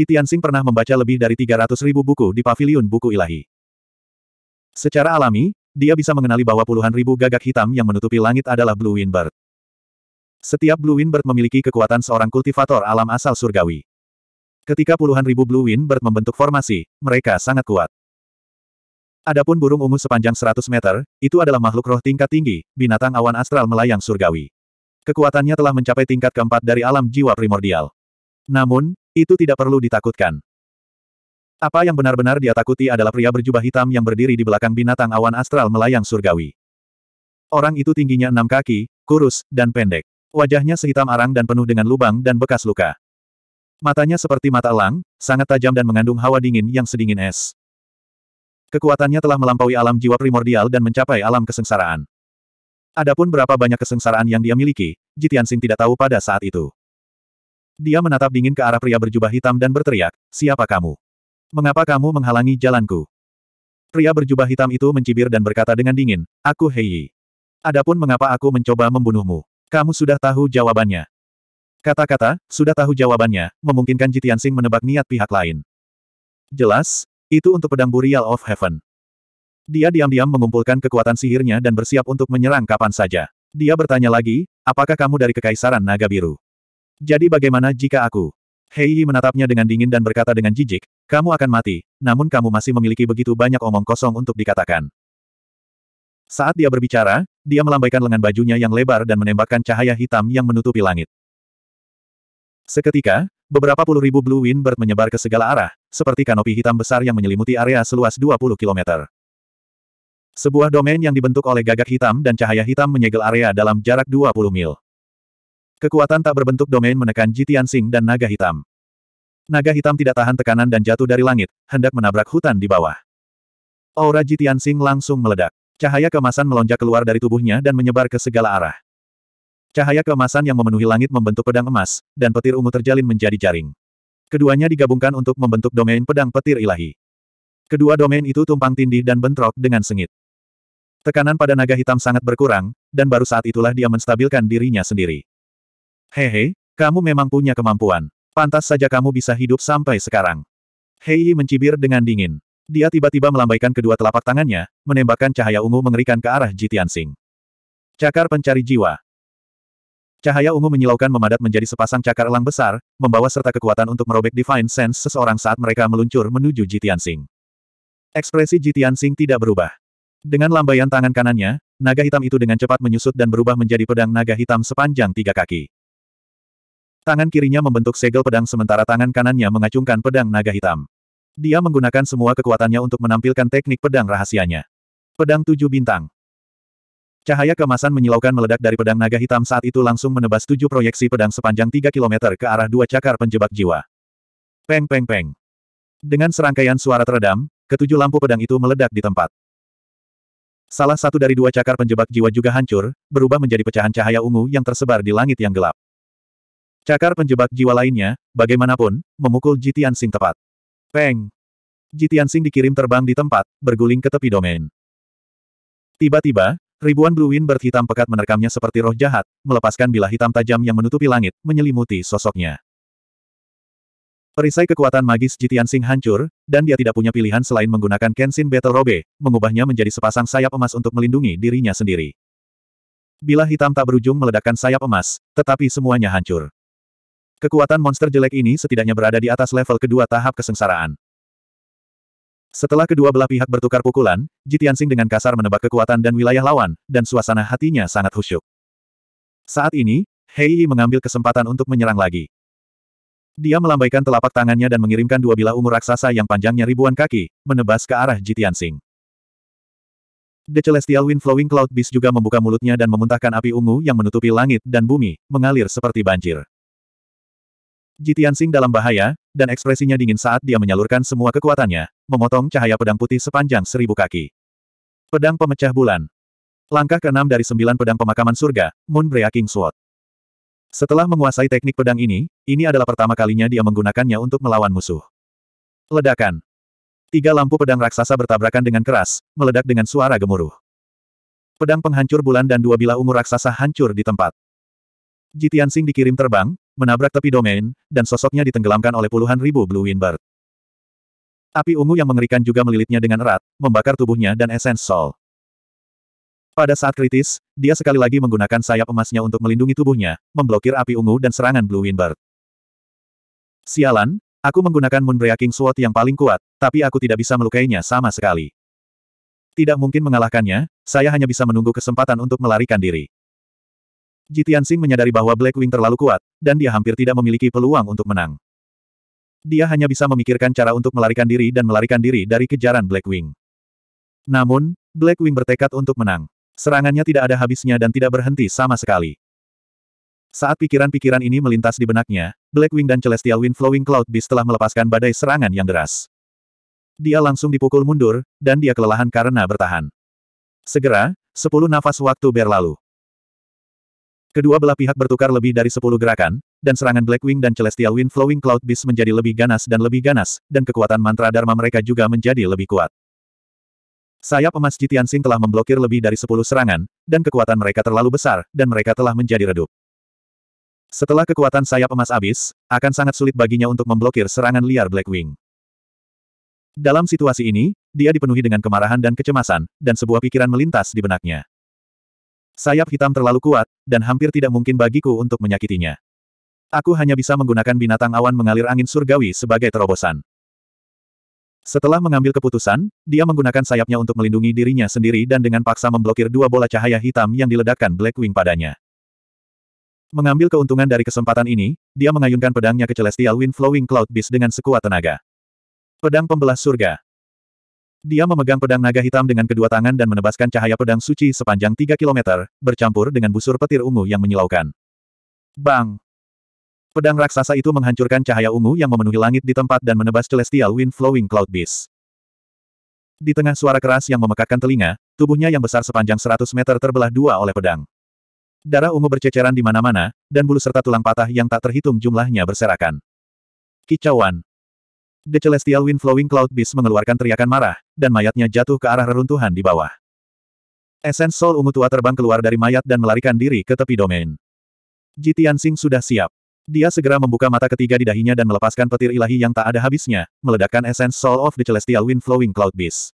Ji Tianxing pernah membaca lebih dari 300 ribu buku di paviliun buku ilahi. Secara alami, dia bisa mengenali bahwa puluhan ribu gagak hitam yang menutupi langit adalah Blue Windbird. Setiap Blue Windbird memiliki kekuatan seorang kultivator alam asal surgawi. Ketika puluhan ribu Blue Windbird membentuk formasi, mereka sangat kuat. Adapun burung ungu sepanjang 100 meter, itu adalah makhluk roh tingkat tinggi, binatang awan astral melayang surgawi. Kekuatannya telah mencapai tingkat keempat dari alam jiwa primordial. Namun, itu tidak perlu ditakutkan. Apa yang benar-benar dia takuti adalah pria berjubah hitam yang berdiri di belakang binatang awan astral melayang surgawi. Orang itu tingginya enam kaki, kurus, dan pendek. Wajahnya sehitam arang dan penuh dengan lubang dan bekas luka. Matanya seperti mata elang, sangat tajam dan mengandung hawa dingin yang sedingin es. Kekuatannya telah melampaui alam jiwa primordial dan mencapai alam kesengsaraan. Adapun berapa banyak kesengsaraan yang dia miliki, Jitiansing tidak tahu pada saat itu. Dia menatap dingin ke arah pria berjubah hitam dan berteriak, siapa kamu? Mengapa kamu menghalangi jalanku? Pria berjubah hitam itu mencibir dan berkata dengan dingin, aku Hei. Adapun mengapa aku mencoba membunuhmu? Kamu sudah tahu jawabannya. Kata-kata, sudah tahu jawabannya, memungkinkan Jitian Sing menebak niat pihak lain. Jelas, itu untuk pedang Burial of Heaven. Dia diam-diam mengumpulkan kekuatan sihirnya dan bersiap untuk menyerang kapan saja. Dia bertanya lagi, apakah kamu dari Kekaisaran Naga Biru? Jadi bagaimana jika aku? Hei menatapnya dengan dingin dan berkata dengan jijik, kamu akan mati, namun kamu masih memiliki begitu banyak omong kosong untuk dikatakan. Saat dia berbicara, dia melambaikan lengan bajunya yang lebar dan menembakkan cahaya hitam yang menutupi langit. Seketika, beberapa puluh ribu Blue Wind Bird menyebar ke segala arah, seperti kanopi hitam besar yang menyelimuti area seluas 20 km. Sebuah domain yang dibentuk oleh gagak hitam dan cahaya hitam menyegel area dalam jarak 20 mil. Kekuatan tak berbentuk domain menekan Jitian Sing dan naga hitam. Naga hitam tidak tahan tekanan dan jatuh dari langit, hendak menabrak hutan di bawah. Aura Jitian Sing langsung meledak. Cahaya kemasan melonjak keluar dari tubuhnya dan menyebar ke segala arah. Cahaya kemasan yang memenuhi langit membentuk pedang emas, dan petir ungu terjalin menjadi jaring. Keduanya digabungkan untuk membentuk domain pedang petir ilahi. Kedua domain itu tumpang tindih dan bentrok dengan sengit. Tekanan pada naga hitam sangat berkurang, dan baru saat itulah dia menstabilkan dirinya sendiri. Hehe, kamu memang punya kemampuan. Pantas saja kamu bisa hidup sampai sekarang. Hei mencibir dengan dingin. Dia tiba-tiba melambaikan kedua telapak tangannya, menembakkan cahaya ungu mengerikan ke arah Jitian Sing. Cakar pencari jiwa. Cahaya ungu menyilaukan memadat menjadi sepasang cakar elang besar, membawa serta kekuatan untuk merobek Divine Sense seseorang saat mereka meluncur menuju Jitian Sing. Ekspresi Jitian Sing tidak berubah. Dengan lambaian tangan kanannya, naga hitam itu dengan cepat menyusut dan berubah menjadi pedang naga hitam sepanjang tiga kaki. Tangan kirinya membentuk segel pedang sementara tangan kanannya mengacungkan pedang naga hitam. Dia menggunakan semua kekuatannya untuk menampilkan teknik pedang rahasianya. Pedang tujuh bintang. Cahaya kemasan menyilaukan meledak dari pedang naga hitam saat itu langsung menebas tujuh proyeksi pedang sepanjang tiga kilometer ke arah dua cakar penjebak jiwa. Peng peng peng. Dengan serangkaian suara teredam, ketujuh lampu pedang itu meledak di tempat. Salah satu dari dua cakar penjebak jiwa juga hancur, berubah menjadi pecahan cahaya ungu yang tersebar di langit yang gelap. Cakar penjebak jiwa lainnya, bagaimanapun, memukul Jitian Sing tepat. Peng! Jitian Sing dikirim terbang di tempat, berguling ke tepi domain. Tiba-tiba, ribuan blue wind berhitam pekat menerkamnya seperti roh jahat, melepaskan bilah hitam tajam yang menutupi langit, menyelimuti sosoknya. Perisai kekuatan magis Jitian Sing hancur, dan dia tidak punya pilihan selain menggunakan Kenshin Battle Robe, mengubahnya menjadi sepasang sayap emas untuk melindungi dirinya sendiri. Bila hitam tak berujung meledakkan sayap emas, tetapi semuanya hancur. Kekuatan monster jelek ini setidaknya berada di atas level kedua tahap kesengsaraan. Setelah kedua belah pihak bertukar pukulan, Jitiansing dengan kasar menebak kekuatan dan wilayah lawan, dan suasana hatinya sangat khusyuk. Saat ini, Hei Yi mengambil kesempatan untuk menyerang lagi. Dia melambaikan telapak tangannya dan mengirimkan dua bilah ungu raksasa yang panjangnya ribuan kaki, menebas ke arah Jitiansing. The Celestial Wind Flowing Cloud Beast juga membuka mulutnya dan memuntahkan api ungu yang menutupi langit dan bumi, mengalir seperti banjir. Jitian Sing dalam bahaya, dan ekspresinya dingin saat dia menyalurkan semua kekuatannya, memotong cahaya pedang putih sepanjang seribu kaki. Pedang pemecah bulan. Langkah keenam dari sembilan pedang pemakaman surga, Moon Breaking Sword. Setelah menguasai teknik pedang ini, ini adalah pertama kalinya dia menggunakannya untuk melawan musuh. Ledakan. Tiga lampu pedang raksasa bertabrakan dengan keras, meledak dengan suara gemuruh. Pedang penghancur bulan dan dua bilah ungu raksasa hancur di tempat. Jitian Tianxing dikirim terbang, menabrak tepi domain, dan sosoknya ditenggelamkan oleh puluhan ribu Blue Windbird. Api ungu yang mengerikan juga melilitnya dengan erat, membakar tubuhnya dan esens Sol. Pada saat kritis, dia sekali lagi menggunakan sayap emasnya untuk melindungi tubuhnya, memblokir api ungu dan serangan Blue Windbird. Sialan, aku menggunakan Moon Breaking Sword yang paling kuat, tapi aku tidak bisa melukainya sama sekali. Tidak mungkin mengalahkannya, saya hanya bisa menunggu kesempatan untuk melarikan diri. Jitian Xing menyadari bahwa Blackwing terlalu kuat, dan dia hampir tidak memiliki peluang untuk menang. Dia hanya bisa memikirkan cara untuk melarikan diri dan melarikan diri dari kejaran Blackwing. Namun, Blackwing bertekad untuk menang. Serangannya tidak ada habisnya dan tidak berhenti sama sekali. Saat pikiran-pikiran ini melintas di benaknya, Blackwing dan Celestial Wind Flowing Cloud Beast telah melepaskan badai serangan yang deras. Dia langsung dipukul mundur, dan dia kelelahan karena bertahan. Segera, sepuluh nafas waktu berlalu. Kedua belah pihak bertukar lebih dari 10 gerakan, dan serangan Blackwing dan Celestial Wind Flowing Cloud Beast menjadi lebih ganas dan lebih ganas, dan kekuatan mantra Dharma mereka juga menjadi lebih kuat. Sayap emas Jitian Sing telah memblokir lebih dari 10 serangan, dan kekuatan mereka terlalu besar, dan mereka telah menjadi redup. Setelah kekuatan sayap emas habis, akan sangat sulit baginya untuk memblokir serangan liar Blackwing. Dalam situasi ini, dia dipenuhi dengan kemarahan dan kecemasan, dan sebuah pikiran melintas di benaknya. Sayap hitam terlalu kuat, dan hampir tidak mungkin bagiku untuk menyakitinya. Aku hanya bisa menggunakan binatang awan mengalir angin surgawi sebagai terobosan. Setelah mengambil keputusan, dia menggunakan sayapnya untuk melindungi dirinya sendiri dan dengan paksa memblokir dua bola cahaya hitam yang diledakkan Blackwing padanya. Mengambil keuntungan dari kesempatan ini, dia mengayunkan pedangnya ke Celestial Wind Flowing Cloud Beast dengan sekuat tenaga. Pedang Pembelah Surga dia memegang pedang naga hitam dengan kedua tangan dan menebaskan cahaya pedang suci sepanjang 3 kilometer, bercampur dengan busur petir ungu yang menyilaukan. Bang! Pedang raksasa itu menghancurkan cahaya ungu yang memenuhi langit di tempat dan menebas Celestial Wind Flowing Cloud Beast. Di tengah suara keras yang memekakkan telinga, tubuhnya yang besar sepanjang 100 meter terbelah dua oleh pedang. Darah ungu berceceran di mana-mana, dan bulu serta tulang patah yang tak terhitung jumlahnya berserakan. Kicauan. The Celestial Wind Flowing Cloud Beast mengeluarkan teriakan marah, dan mayatnya jatuh ke arah reruntuhan di bawah. Essence Soul Ungu Tua terbang keluar dari mayat dan melarikan diri ke tepi domain. Jitian Sing sudah siap. Dia segera membuka mata ketiga di dahinya dan melepaskan petir ilahi yang tak ada habisnya, meledakkan Essence Soul of the Celestial Wind Flowing Cloud Beast.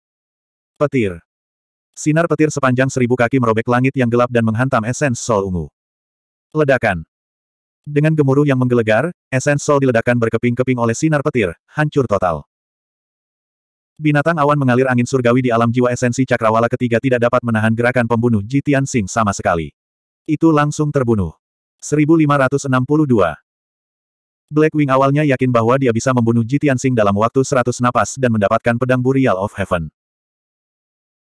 Petir. Sinar petir sepanjang seribu kaki merobek langit yang gelap dan menghantam Essence Soul Ungu. Ledakan. Dengan gemuruh yang menggelegar, esens Sol diledakkan berkeping-keping oleh sinar petir, hancur total. Binatang awan mengalir angin surgawi di alam jiwa esensi cakrawala ketiga tidak dapat menahan gerakan pembunuh Jitian Sing sama sekali. Itu langsung terbunuh. 1562 Blackwing awalnya yakin bahwa dia bisa membunuh Jitian Sing dalam waktu 100 napas dan mendapatkan pedang Burial of Heaven.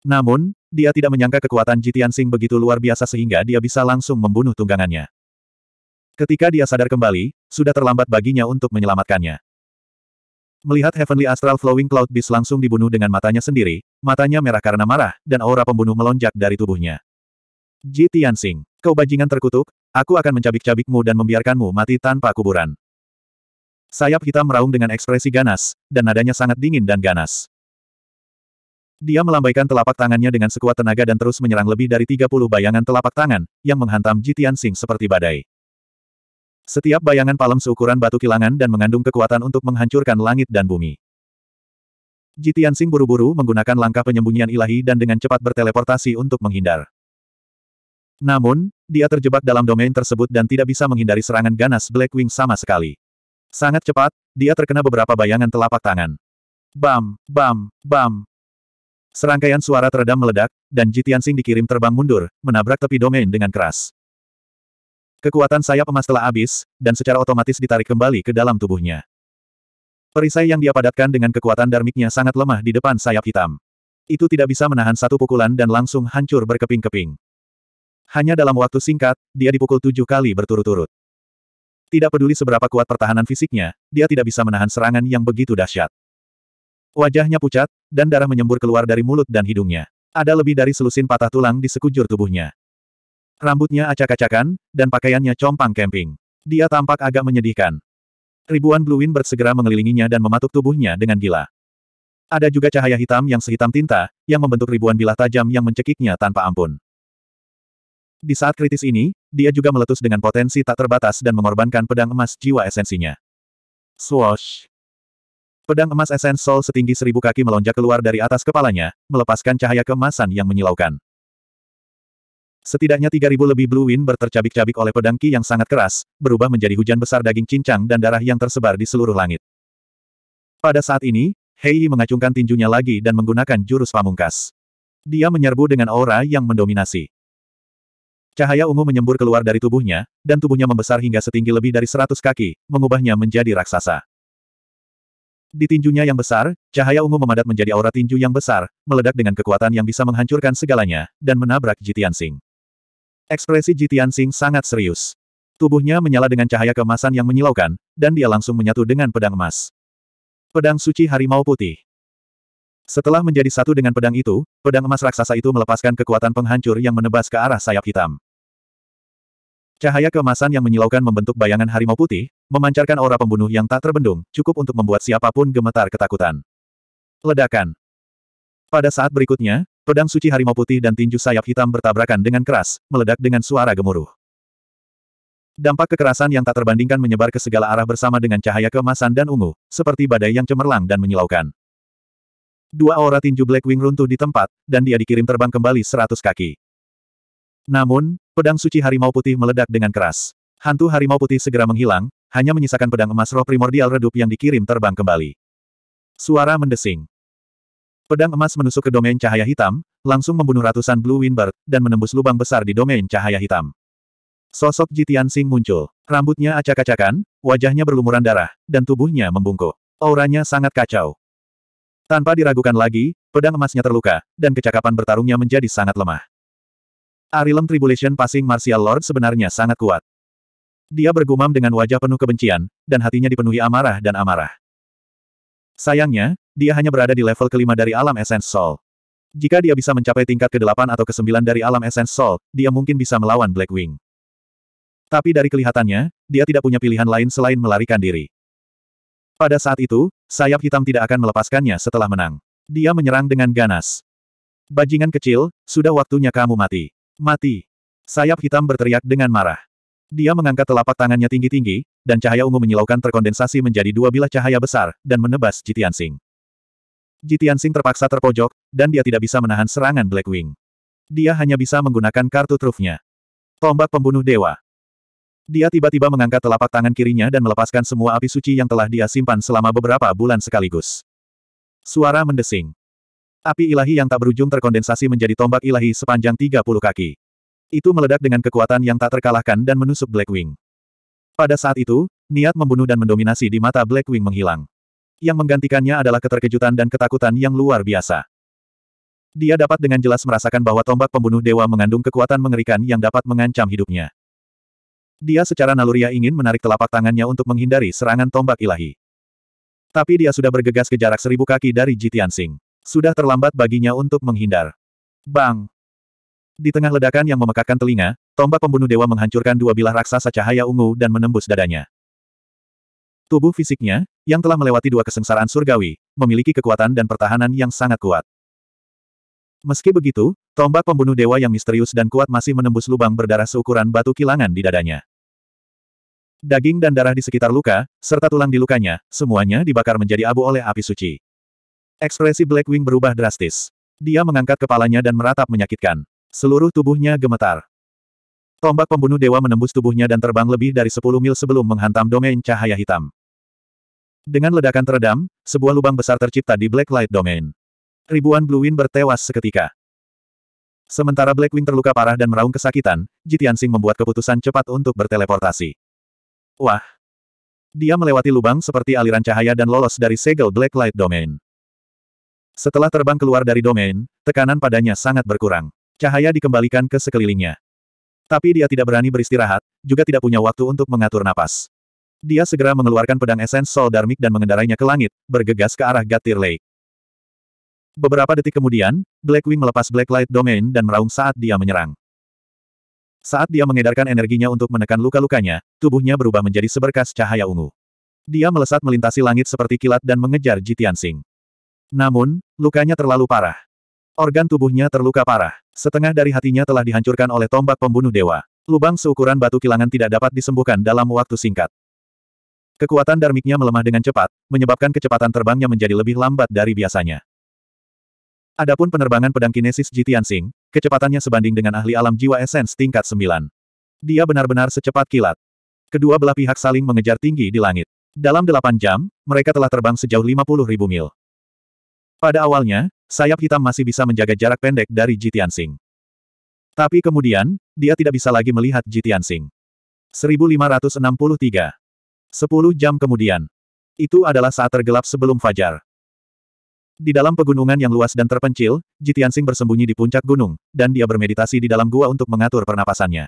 Namun, dia tidak menyangka kekuatan Jitian Sing begitu luar biasa sehingga dia bisa langsung membunuh tunggangannya. Ketika dia sadar kembali, sudah terlambat baginya untuk menyelamatkannya. Melihat Heavenly Astral Flowing Cloud Beast langsung dibunuh dengan matanya sendiri, matanya merah karena marah, dan aura pembunuh melonjak dari tubuhnya. Ji Tianxing, kau bajingan terkutuk, aku akan mencabik-cabikmu dan membiarkanmu mati tanpa kuburan. Sayap hitam meraung dengan ekspresi ganas, dan nadanya sangat dingin dan ganas. Dia melambaikan telapak tangannya dengan sekuat tenaga dan terus menyerang lebih dari 30 bayangan telapak tangan, yang menghantam Ji Tianxing seperti badai. Setiap bayangan palem seukuran batu kilangan dan mengandung kekuatan untuk menghancurkan langit dan bumi. Jitian Sing buru-buru menggunakan langkah penyembunyian ilahi dan dengan cepat berteleportasi untuk menghindar. Namun, dia terjebak dalam domain tersebut dan tidak bisa menghindari serangan ganas Blackwing sama sekali. Sangat cepat, dia terkena beberapa bayangan telapak tangan. Bam, bam, bam. Serangkaian suara teredam meledak, dan Jitian Sing dikirim terbang mundur, menabrak tepi domain dengan keras. Kekuatan sayap emas telah habis, dan secara otomatis ditarik kembali ke dalam tubuhnya. Perisai yang dia padatkan dengan kekuatan darmiknya sangat lemah di depan sayap hitam. Itu tidak bisa menahan satu pukulan dan langsung hancur berkeping-keping. Hanya dalam waktu singkat, dia dipukul tujuh kali berturut-turut. Tidak peduli seberapa kuat pertahanan fisiknya, dia tidak bisa menahan serangan yang begitu dahsyat. Wajahnya pucat, dan darah menyembur keluar dari mulut dan hidungnya. Ada lebih dari selusin patah tulang di sekujur tubuhnya. Rambutnya acak-acakan, dan pakaiannya compang camping. Dia tampak agak menyedihkan. Ribuan Blue Wind bersegera mengelilinginya dan mematuk tubuhnya dengan gila. Ada juga cahaya hitam yang sehitam tinta, yang membentuk ribuan bilah tajam yang mencekiknya tanpa ampun. Di saat kritis ini, dia juga meletus dengan potensi tak terbatas dan mengorbankan pedang emas jiwa esensinya. Swoosh! Pedang emas esens sol setinggi seribu kaki melonjak keluar dari atas kepalanya, melepaskan cahaya kemasan yang menyilaukan. Setidaknya 3.000 lebih Blue Wind bertercabik-cabik oleh pedang Ki yang sangat keras, berubah menjadi hujan besar daging cincang dan darah yang tersebar di seluruh langit. Pada saat ini, Hei mengacungkan tinjunya lagi dan menggunakan jurus pamungkas. Dia menyerbu dengan aura yang mendominasi. Cahaya ungu menyembur keluar dari tubuhnya, dan tubuhnya membesar hingga setinggi lebih dari 100 kaki, mengubahnya menjadi raksasa. Di tinjunya yang besar, cahaya ungu memadat menjadi aura tinju yang besar, meledak dengan kekuatan yang bisa menghancurkan segalanya, dan menabrak Jitian Sing. Ekspresi Jitian Sing sangat serius. Tubuhnya menyala dengan cahaya kemasan yang menyilaukan, dan dia langsung menyatu dengan pedang emas. Pedang Suci Harimau Putih Setelah menjadi satu dengan pedang itu, pedang emas raksasa itu melepaskan kekuatan penghancur yang menebas ke arah sayap hitam. Cahaya kemasan yang menyilaukan membentuk bayangan harimau putih, memancarkan aura pembunuh yang tak terbendung, cukup untuk membuat siapapun gemetar ketakutan. Ledakan. Pada saat berikutnya, Pedang suci harimau putih dan tinju sayap hitam bertabrakan dengan keras, meledak dengan suara gemuruh. Dampak kekerasan yang tak terbandingkan menyebar ke segala arah bersama dengan cahaya kemasan dan ungu, seperti badai yang cemerlang dan menyilaukan. Dua aura tinju Blackwing runtuh di tempat, dan dia dikirim terbang kembali seratus kaki. Namun, pedang suci harimau putih meledak dengan keras. Hantu harimau putih segera menghilang, hanya menyisakan pedang emas roh primordial redup yang dikirim terbang kembali. Suara mendesing. Pedang emas menusuk ke domain cahaya hitam, langsung membunuh ratusan Blue Windbird dan menembus lubang besar di domain cahaya hitam. Sosok Jitian Sing muncul. Rambutnya acak-acakan, wajahnya berlumuran darah, dan tubuhnya membungkuk. Auranya sangat kacau. Tanpa diragukan lagi, pedang emasnya terluka, dan kecakapan bertarungnya menjadi sangat lemah. Arilem Tribulation Passing Martial Lord sebenarnya sangat kuat. Dia bergumam dengan wajah penuh kebencian, dan hatinya dipenuhi amarah dan amarah. Sayangnya, dia hanya berada di level kelima dari alam Essence Soul. Jika dia bisa mencapai tingkat ke-8 atau ke-9 dari alam Essence Soul, dia mungkin bisa melawan Blackwing. Tapi dari kelihatannya, dia tidak punya pilihan lain selain melarikan diri. Pada saat itu, sayap hitam tidak akan melepaskannya setelah menang. Dia menyerang dengan ganas. Bajingan kecil, sudah waktunya kamu mati. Mati. Sayap hitam berteriak dengan marah. Dia mengangkat telapak tangannya tinggi-tinggi, dan cahaya ungu menyilaukan terkondensasi menjadi dua bilah cahaya besar, dan menebas Jitian Singh. Jitian Sing terpaksa terpojok, dan dia tidak bisa menahan serangan Blackwing. Dia hanya bisa menggunakan kartu trufnya. Tombak pembunuh dewa. Dia tiba-tiba mengangkat telapak tangan kirinya dan melepaskan semua api suci yang telah dia simpan selama beberapa bulan sekaligus. Suara mendesing. Api ilahi yang tak berujung terkondensasi menjadi tombak ilahi sepanjang 30 kaki. Itu meledak dengan kekuatan yang tak terkalahkan dan menusuk Blackwing. Pada saat itu, niat membunuh dan mendominasi di mata Blackwing menghilang. Yang menggantikannya adalah keterkejutan dan ketakutan yang luar biasa. Dia dapat dengan jelas merasakan bahwa tombak pembunuh dewa mengandung kekuatan mengerikan yang dapat mengancam hidupnya. Dia secara naluriah ingin menarik telapak tangannya untuk menghindari serangan tombak ilahi. Tapi dia sudah bergegas ke jarak seribu kaki dari Jitian Sing. Sudah terlambat baginya untuk menghindar. Bang! Di tengah ledakan yang memekakkan telinga, tombak pembunuh dewa menghancurkan dua bilah raksasa cahaya ungu dan menembus dadanya. Tubuh fisiknya, yang telah melewati dua kesengsaraan surgawi, memiliki kekuatan dan pertahanan yang sangat kuat. Meski begitu, tombak pembunuh dewa yang misterius dan kuat masih menembus lubang berdarah seukuran batu kilangan di dadanya. Daging dan darah di sekitar luka, serta tulang di lukanya, semuanya dibakar menjadi abu oleh api suci. Ekspresi Blackwing berubah drastis. Dia mengangkat kepalanya dan meratap menyakitkan. Seluruh tubuhnya gemetar. Tombak pembunuh dewa menembus tubuhnya dan terbang lebih dari 10 mil sebelum menghantam domain cahaya hitam. Dengan ledakan teredam, sebuah lubang besar tercipta di Black Light Domain. Ribuan Blue Wind bertewas seketika. Sementara Blackwing terluka parah dan meraung kesakitan, Jitian Sing membuat keputusan cepat untuk berteleportasi. Wah! Dia melewati lubang seperti aliran cahaya dan lolos dari segel Black Light Domain. Setelah terbang keluar dari domain, tekanan padanya sangat berkurang. Cahaya dikembalikan ke sekelilingnya. Tapi dia tidak berani beristirahat, juga tidak punya waktu untuk mengatur napas. Dia segera mengeluarkan pedang esens Sol Darmik dan mengendarainya ke langit, bergegas ke arah Gatir Lake. Beberapa detik kemudian, Blackwing melepas Blacklight Domain dan meraung saat dia menyerang. Saat dia mengedarkan energinya untuk menekan luka-lukanya, tubuhnya berubah menjadi seberkas cahaya ungu. Dia melesat melintasi langit seperti kilat dan mengejar Jitian Sing. Namun, lukanya terlalu parah. Organ tubuhnya terluka parah. Setengah dari hatinya telah dihancurkan oleh tombak pembunuh dewa. Lubang seukuran batu kilangan tidak dapat disembuhkan dalam waktu singkat. Kekuatan darmiknya melemah dengan cepat, menyebabkan kecepatan terbangnya menjadi lebih lambat dari biasanya. Adapun penerbangan pedang kinesis Jitian Sing, kecepatannya sebanding dengan ahli alam jiwa esens tingkat 9. Dia benar-benar secepat kilat. Kedua belah pihak saling mengejar tinggi di langit. Dalam delapan jam, mereka telah terbang sejauh lima puluh ribu mil. Pada awalnya, sayap hitam masih bisa menjaga jarak pendek dari Jitian Sing. Tapi kemudian, dia tidak bisa lagi melihat Jitian Sing. 1563 Sepuluh jam kemudian. Itu adalah saat tergelap sebelum fajar. Di dalam pegunungan yang luas dan terpencil, Jitiansing bersembunyi di puncak gunung, dan dia bermeditasi di dalam gua untuk mengatur pernapasannya.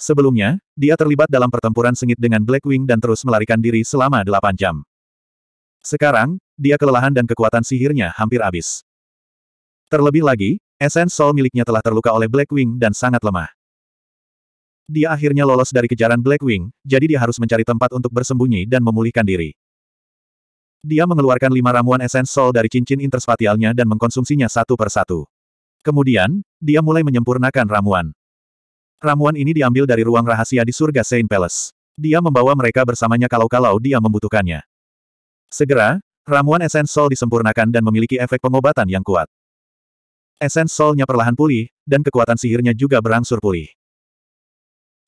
Sebelumnya, dia terlibat dalam pertempuran sengit dengan Blackwing dan terus melarikan diri selama delapan jam. Sekarang, dia kelelahan dan kekuatan sihirnya hampir habis. Terlebih lagi, esens soul miliknya telah terluka oleh Blackwing dan sangat lemah. Dia akhirnya lolos dari kejaran Blackwing, jadi dia harus mencari tempat untuk bersembunyi dan memulihkan diri. Dia mengeluarkan lima ramuan esens sol dari cincin interspatialnya dan mengkonsumsinya satu per satu. Kemudian, dia mulai menyempurnakan ramuan. Ramuan ini diambil dari ruang rahasia di surga Saint Palace. Dia membawa mereka bersamanya kalau-kalau dia membutuhkannya. Segera, ramuan esens sol disempurnakan dan memiliki efek pengobatan yang kuat. Esens solnya perlahan pulih, dan kekuatan sihirnya juga berangsur pulih.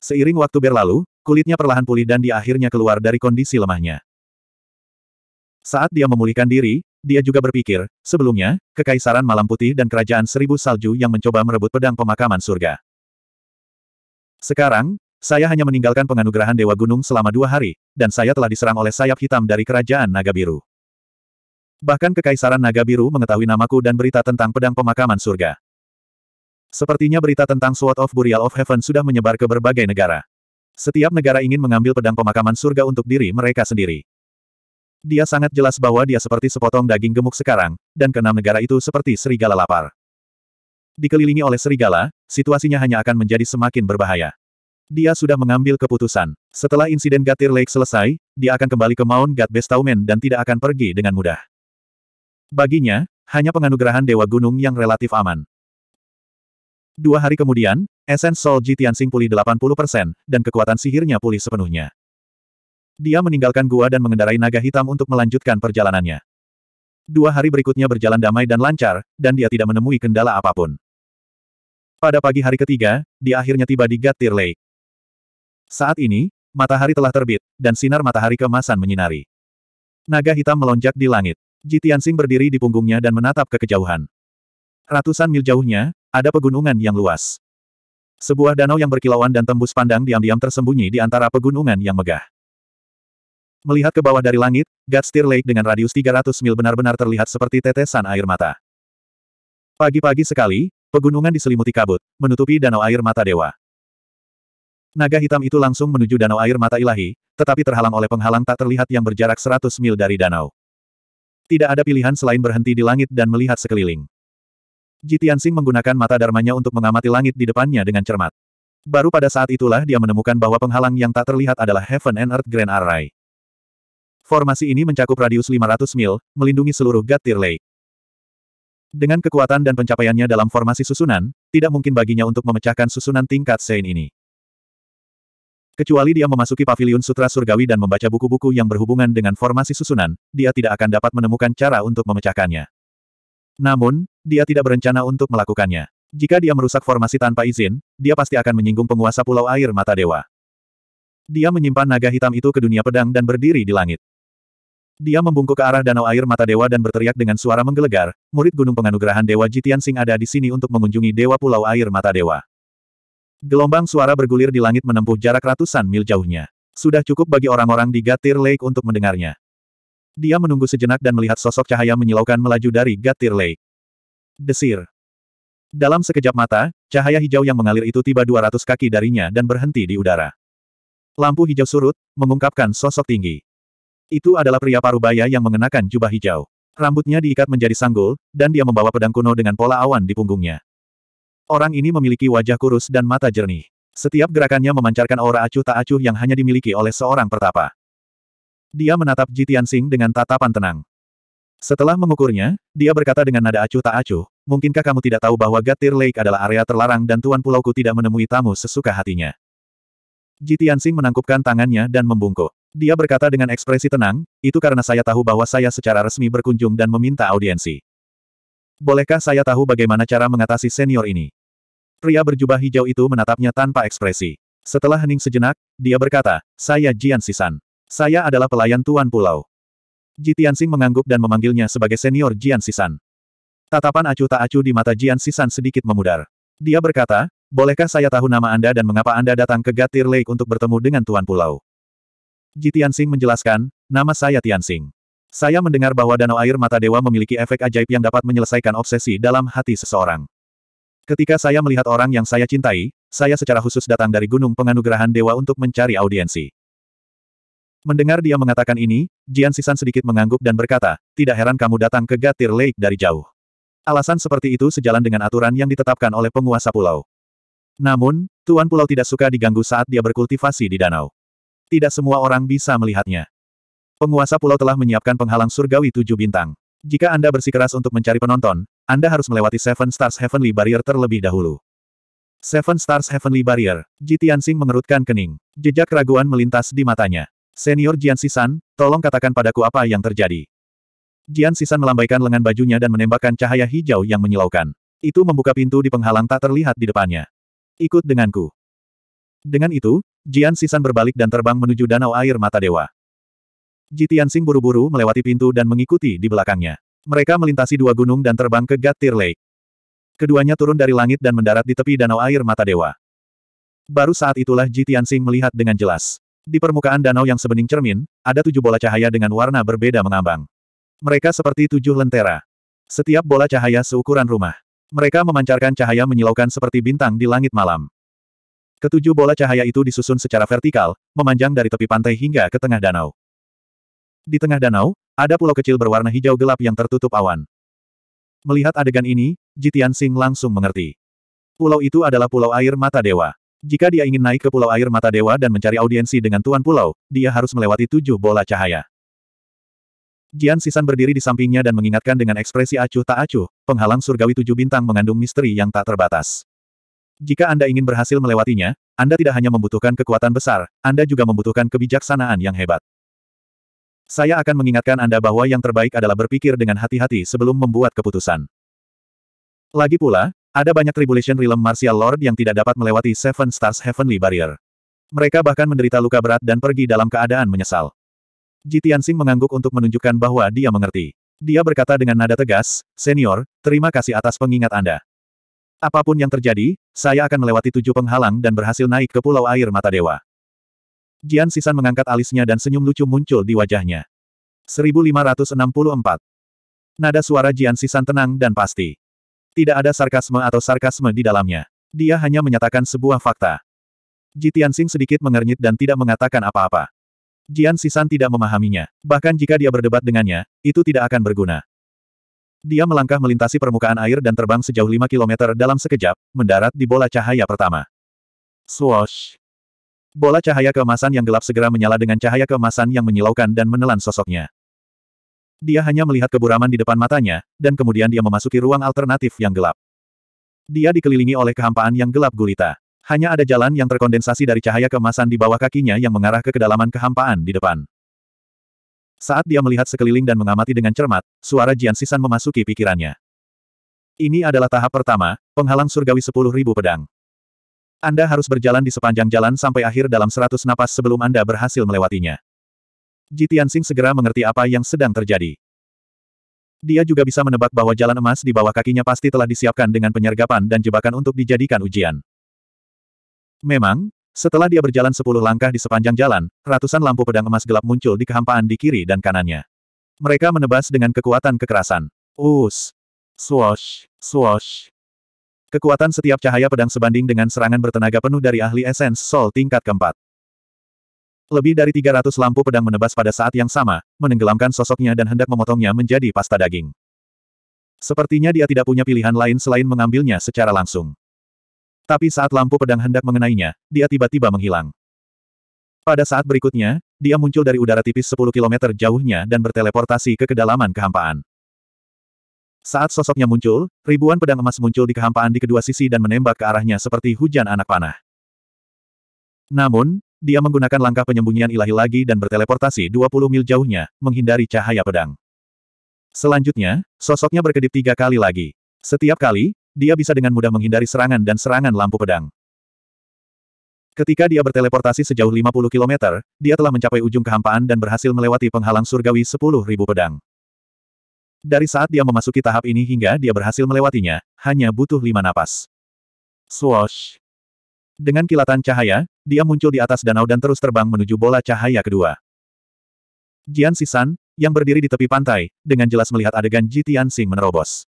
Seiring waktu berlalu, kulitnya perlahan pulih dan dia akhirnya keluar dari kondisi lemahnya. Saat dia memulihkan diri, dia juga berpikir, sebelumnya, Kekaisaran Malam Putih dan Kerajaan Seribu Salju yang mencoba merebut pedang pemakaman surga. Sekarang, saya hanya meninggalkan penganugerahan Dewa Gunung selama dua hari, dan saya telah diserang oleh sayap hitam dari Kerajaan Naga Biru. Bahkan Kekaisaran Naga Biru mengetahui namaku dan berita tentang pedang pemakaman surga. Sepertinya berita tentang Sword of Burial of Heaven sudah menyebar ke berbagai negara. Setiap negara ingin mengambil pedang pemakaman surga untuk diri mereka sendiri. Dia sangat jelas bahwa dia seperti sepotong daging gemuk sekarang, dan keenam negara itu seperti serigala lapar. Dikelilingi oleh serigala, situasinya hanya akan menjadi semakin berbahaya. Dia sudah mengambil keputusan. Setelah insiden Gatir Lake selesai, dia akan kembali ke Mount God dan tidak akan pergi dengan mudah. Baginya, hanya penganugerahan Dewa Gunung yang relatif aman. Dua hari kemudian, esens Soul Ji Tianxing pulih 80%, dan kekuatan sihirnya pulih sepenuhnya. Dia meninggalkan gua dan mengendarai naga hitam untuk melanjutkan perjalanannya. Dua hari berikutnya berjalan damai dan lancar, dan dia tidak menemui kendala apapun. Pada pagi hari ketiga, dia akhirnya tiba di Gatir Lake. Saat ini, matahari telah terbit, dan sinar matahari kemasan menyinari. Naga hitam melonjak di langit. Jitiansing berdiri di punggungnya dan menatap ke kejauhan. Ratusan mil jauhnya, ada pegunungan yang luas. Sebuah danau yang berkilauan dan tembus pandang diam-diam tersembunyi di antara pegunungan yang megah. Melihat ke bawah dari langit, Gatstir Lake dengan radius 300 mil benar-benar terlihat seperti tetesan air mata. Pagi-pagi sekali, pegunungan diselimuti kabut, menutupi danau air mata dewa. Naga hitam itu langsung menuju danau air mata ilahi, tetapi terhalang oleh penghalang tak terlihat yang berjarak 100 mil dari danau. Tidak ada pilihan selain berhenti di langit dan melihat sekeliling. Jitian Tianxing menggunakan mata darmanya untuk mengamati langit di depannya dengan cermat. Baru pada saat itulah dia menemukan bahwa penghalang yang tak terlihat adalah Heaven and Earth Grand Array. Formasi ini mencakup radius 500 mil, melindungi seluruh Gatir Lake. Dengan kekuatan dan pencapaiannya dalam formasi susunan, tidak mungkin baginya untuk memecahkan susunan tingkat Sein ini. Kecuali dia memasuki Paviliun sutra surgawi dan membaca buku-buku yang berhubungan dengan formasi susunan, dia tidak akan dapat menemukan cara untuk memecahkannya. Namun, dia tidak berencana untuk melakukannya. Jika dia merusak formasi tanpa izin, dia pasti akan menyinggung penguasa Pulau Air Mata Dewa. Dia menyimpan naga hitam itu ke dunia pedang dan berdiri di langit. Dia membungkuk ke arah Danau Air Mata Dewa dan berteriak dengan suara menggelegar, murid Gunung Penganugerahan Dewa Jitian Sing ada di sini untuk mengunjungi Dewa Pulau Air Mata Dewa. Gelombang suara bergulir di langit menempuh jarak ratusan mil jauhnya. Sudah cukup bagi orang-orang di Gatir Lake untuk mendengarnya. Dia menunggu sejenak dan melihat sosok cahaya menyilaukan melaju dari Gatir Lake. Desir. Dalam sekejap mata, cahaya hijau yang mengalir itu tiba 200 kaki darinya dan berhenti di udara. Lampu hijau surut, mengungkapkan sosok tinggi. Itu adalah pria parubaya yang mengenakan jubah hijau. Rambutnya diikat menjadi sanggul, dan dia membawa pedang kuno dengan pola awan di punggungnya. Orang ini memiliki wajah kurus dan mata jernih. Setiap gerakannya memancarkan aura acuh tak acuh yang hanya dimiliki oleh seorang pertapa. Dia menatap Jitian Sing dengan tatapan tenang. Setelah mengukurnya, dia berkata dengan nada acuh tak acuh, mungkinkah kamu tidak tahu bahwa Gatir Lake adalah area terlarang dan Tuan Pulauku tidak menemui tamu sesuka hatinya. Jitian Sing menangkupkan tangannya dan membungkuk. Dia berkata dengan ekspresi tenang, itu karena saya tahu bahwa saya secara resmi berkunjung dan meminta audiensi. Bolehkah saya tahu bagaimana cara mengatasi senior ini? Pria berjubah hijau itu menatapnya tanpa ekspresi. Setelah hening sejenak, dia berkata, saya Jian Sisan. Saya adalah pelayan Tuan Pulau. Ji Tianxing mengangguk dan memanggilnya sebagai senior Jian Sisan. Tatapan acuh tak acuh di mata Jian Sisan sedikit memudar. Dia berkata, bolehkah saya tahu nama Anda dan mengapa Anda datang ke Gatir Lake untuk bertemu dengan Tuan Pulau? Ji Tianxing menjelaskan, nama saya Tianxing. Saya mendengar bahwa Danau Air Mata Dewa memiliki efek ajaib yang dapat menyelesaikan obsesi dalam hati seseorang. Ketika saya melihat orang yang saya cintai, saya secara khusus datang dari Gunung Penganugerahan Dewa untuk mencari audiensi. Mendengar dia mengatakan ini, Jian Sisan sedikit mengangguk dan berkata, tidak heran kamu datang ke Gatir Lake dari jauh. Alasan seperti itu sejalan dengan aturan yang ditetapkan oleh penguasa pulau. Namun, Tuan Pulau tidak suka diganggu saat dia berkultivasi di danau. Tidak semua orang bisa melihatnya. Penguasa pulau telah menyiapkan penghalang surgawi tujuh bintang. Jika Anda bersikeras untuk mencari penonton, Anda harus melewati Seven Stars Heavenly Barrier terlebih dahulu. Seven Stars Heavenly Barrier, Jitiansing mengerutkan kening. Jejak keraguan melintas di matanya. Senior Jian Sisan, tolong katakan padaku apa yang terjadi. Jian Sisan melambaikan lengan bajunya dan menembakkan cahaya hijau yang menyilaukan. Itu membuka pintu di penghalang tak terlihat di depannya. Ikut denganku. Dengan itu, Jian Sisan berbalik dan terbang menuju danau air mata dewa. Jitian Sing buru-buru melewati pintu dan mengikuti di belakangnya. Mereka melintasi dua gunung dan terbang ke Gatir Lake. Keduanya turun dari langit dan mendarat di tepi danau air mata dewa. Baru saat itulah Jitian Sing melihat dengan jelas. Di permukaan danau yang sebening cermin, ada tujuh bola cahaya dengan warna berbeda mengambang. Mereka seperti tujuh lentera. Setiap bola cahaya seukuran rumah. Mereka memancarkan cahaya menyilaukan seperti bintang di langit malam. Ketujuh bola cahaya itu disusun secara vertikal, memanjang dari tepi pantai hingga ke tengah danau. Di tengah danau, ada pulau kecil berwarna hijau gelap yang tertutup awan. Melihat adegan ini, Jitian Sing langsung mengerti. Pulau itu adalah pulau air mata dewa. Jika dia ingin naik ke Pulau Air Mata Dewa dan mencari audiensi dengan Tuan Pulau, dia harus melewati tujuh bola cahaya. Jian Sisan berdiri di sampingnya dan mengingatkan dengan ekspresi acuh tak acuh, penghalang surgawi tujuh bintang mengandung misteri yang tak terbatas. Jika Anda ingin berhasil melewatinya, Anda tidak hanya membutuhkan kekuatan besar, Anda juga membutuhkan kebijaksanaan yang hebat. Saya akan mengingatkan Anda bahwa yang terbaik adalah berpikir dengan hati-hati sebelum membuat keputusan. Lagi pula, ada banyak Tribulation Realm Martial Lord yang tidak dapat melewati Seven Stars Heavenly Barrier. Mereka bahkan menderita luka berat dan pergi dalam keadaan menyesal. Tianxing mengangguk untuk menunjukkan bahwa dia mengerti. Dia berkata dengan nada tegas, Senior, terima kasih atas pengingat Anda. Apapun yang terjadi, saya akan melewati tujuh penghalang dan berhasil naik ke Pulau Air Mata Dewa. Jian Sisan mengangkat alisnya dan senyum lucu muncul di wajahnya. 1564 Nada suara Jian Sisan tenang dan pasti. Tidak ada sarkasme atau sarkasme di dalamnya. Dia hanya menyatakan sebuah fakta. Ji Tianxing sedikit mengernyit dan tidak mengatakan apa-apa. Jian Sisan tidak memahaminya. Bahkan jika dia berdebat dengannya, itu tidak akan berguna. Dia melangkah melintasi permukaan air dan terbang sejauh 5 km dalam sekejap, mendarat di bola cahaya pertama. Swoosh! Bola cahaya keemasan yang gelap segera menyala dengan cahaya keemasan yang menyilaukan dan menelan sosoknya. Dia hanya melihat keburaman di depan matanya, dan kemudian dia memasuki ruang alternatif yang gelap. Dia dikelilingi oleh kehampaan yang gelap gulita. Hanya ada jalan yang terkondensasi dari cahaya kemasan di bawah kakinya yang mengarah ke kedalaman kehampaan di depan. Saat dia melihat sekeliling dan mengamati dengan cermat, suara Jian Sisan memasuki pikirannya. Ini adalah tahap pertama, penghalang surgawi sepuluh ribu pedang. Anda harus berjalan di sepanjang jalan sampai akhir dalam seratus napas sebelum Anda berhasil melewatinya. Ji Tianxing segera mengerti apa yang sedang terjadi. Dia juga bisa menebak bahwa jalan emas di bawah kakinya pasti telah disiapkan dengan penyergapan dan jebakan untuk dijadikan ujian. Memang, setelah dia berjalan sepuluh langkah di sepanjang jalan, ratusan lampu pedang emas gelap muncul di kehampaan di kiri dan kanannya. Mereka menebas dengan kekuatan kekerasan. Us! Swosh! Swosh! Kekuatan setiap cahaya pedang sebanding dengan serangan bertenaga penuh dari ahli esens Sol tingkat keempat. Lebih dari 300 lampu pedang menebas pada saat yang sama, menenggelamkan sosoknya dan hendak memotongnya menjadi pasta daging. Sepertinya dia tidak punya pilihan lain selain mengambilnya secara langsung. Tapi saat lampu pedang hendak mengenainya, dia tiba-tiba menghilang. Pada saat berikutnya, dia muncul dari udara tipis 10 km jauhnya dan berteleportasi ke kedalaman kehampaan. Saat sosoknya muncul, ribuan pedang emas muncul di kehampaan di kedua sisi dan menembak ke arahnya seperti hujan anak panah. Namun, dia menggunakan langkah penyembunyian ilahi lagi dan berteleportasi 20 mil jauhnya, menghindari cahaya pedang. Selanjutnya, sosoknya berkedip tiga kali lagi. Setiap kali, dia bisa dengan mudah menghindari serangan dan serangan lampu pedang. Ketika dia berteleportasi sejauh 50 km, dia telah mencapai ujung kehampaan dan berhasil melewati penghalang surgawi 10.000 pedang. Dari saat dia memasuki tahap ini hingga dia berhasil melewatinya, hanya butuh lima napas. Swoosh! Dengan kilatan cahaya, dia muncul di atas danau dan terus terbang menuju bola cahaya kedua. Jian Sisan, yang berdiri di tepi pantai, dengan jelas melihat adegan Ji Tianxing menerobos.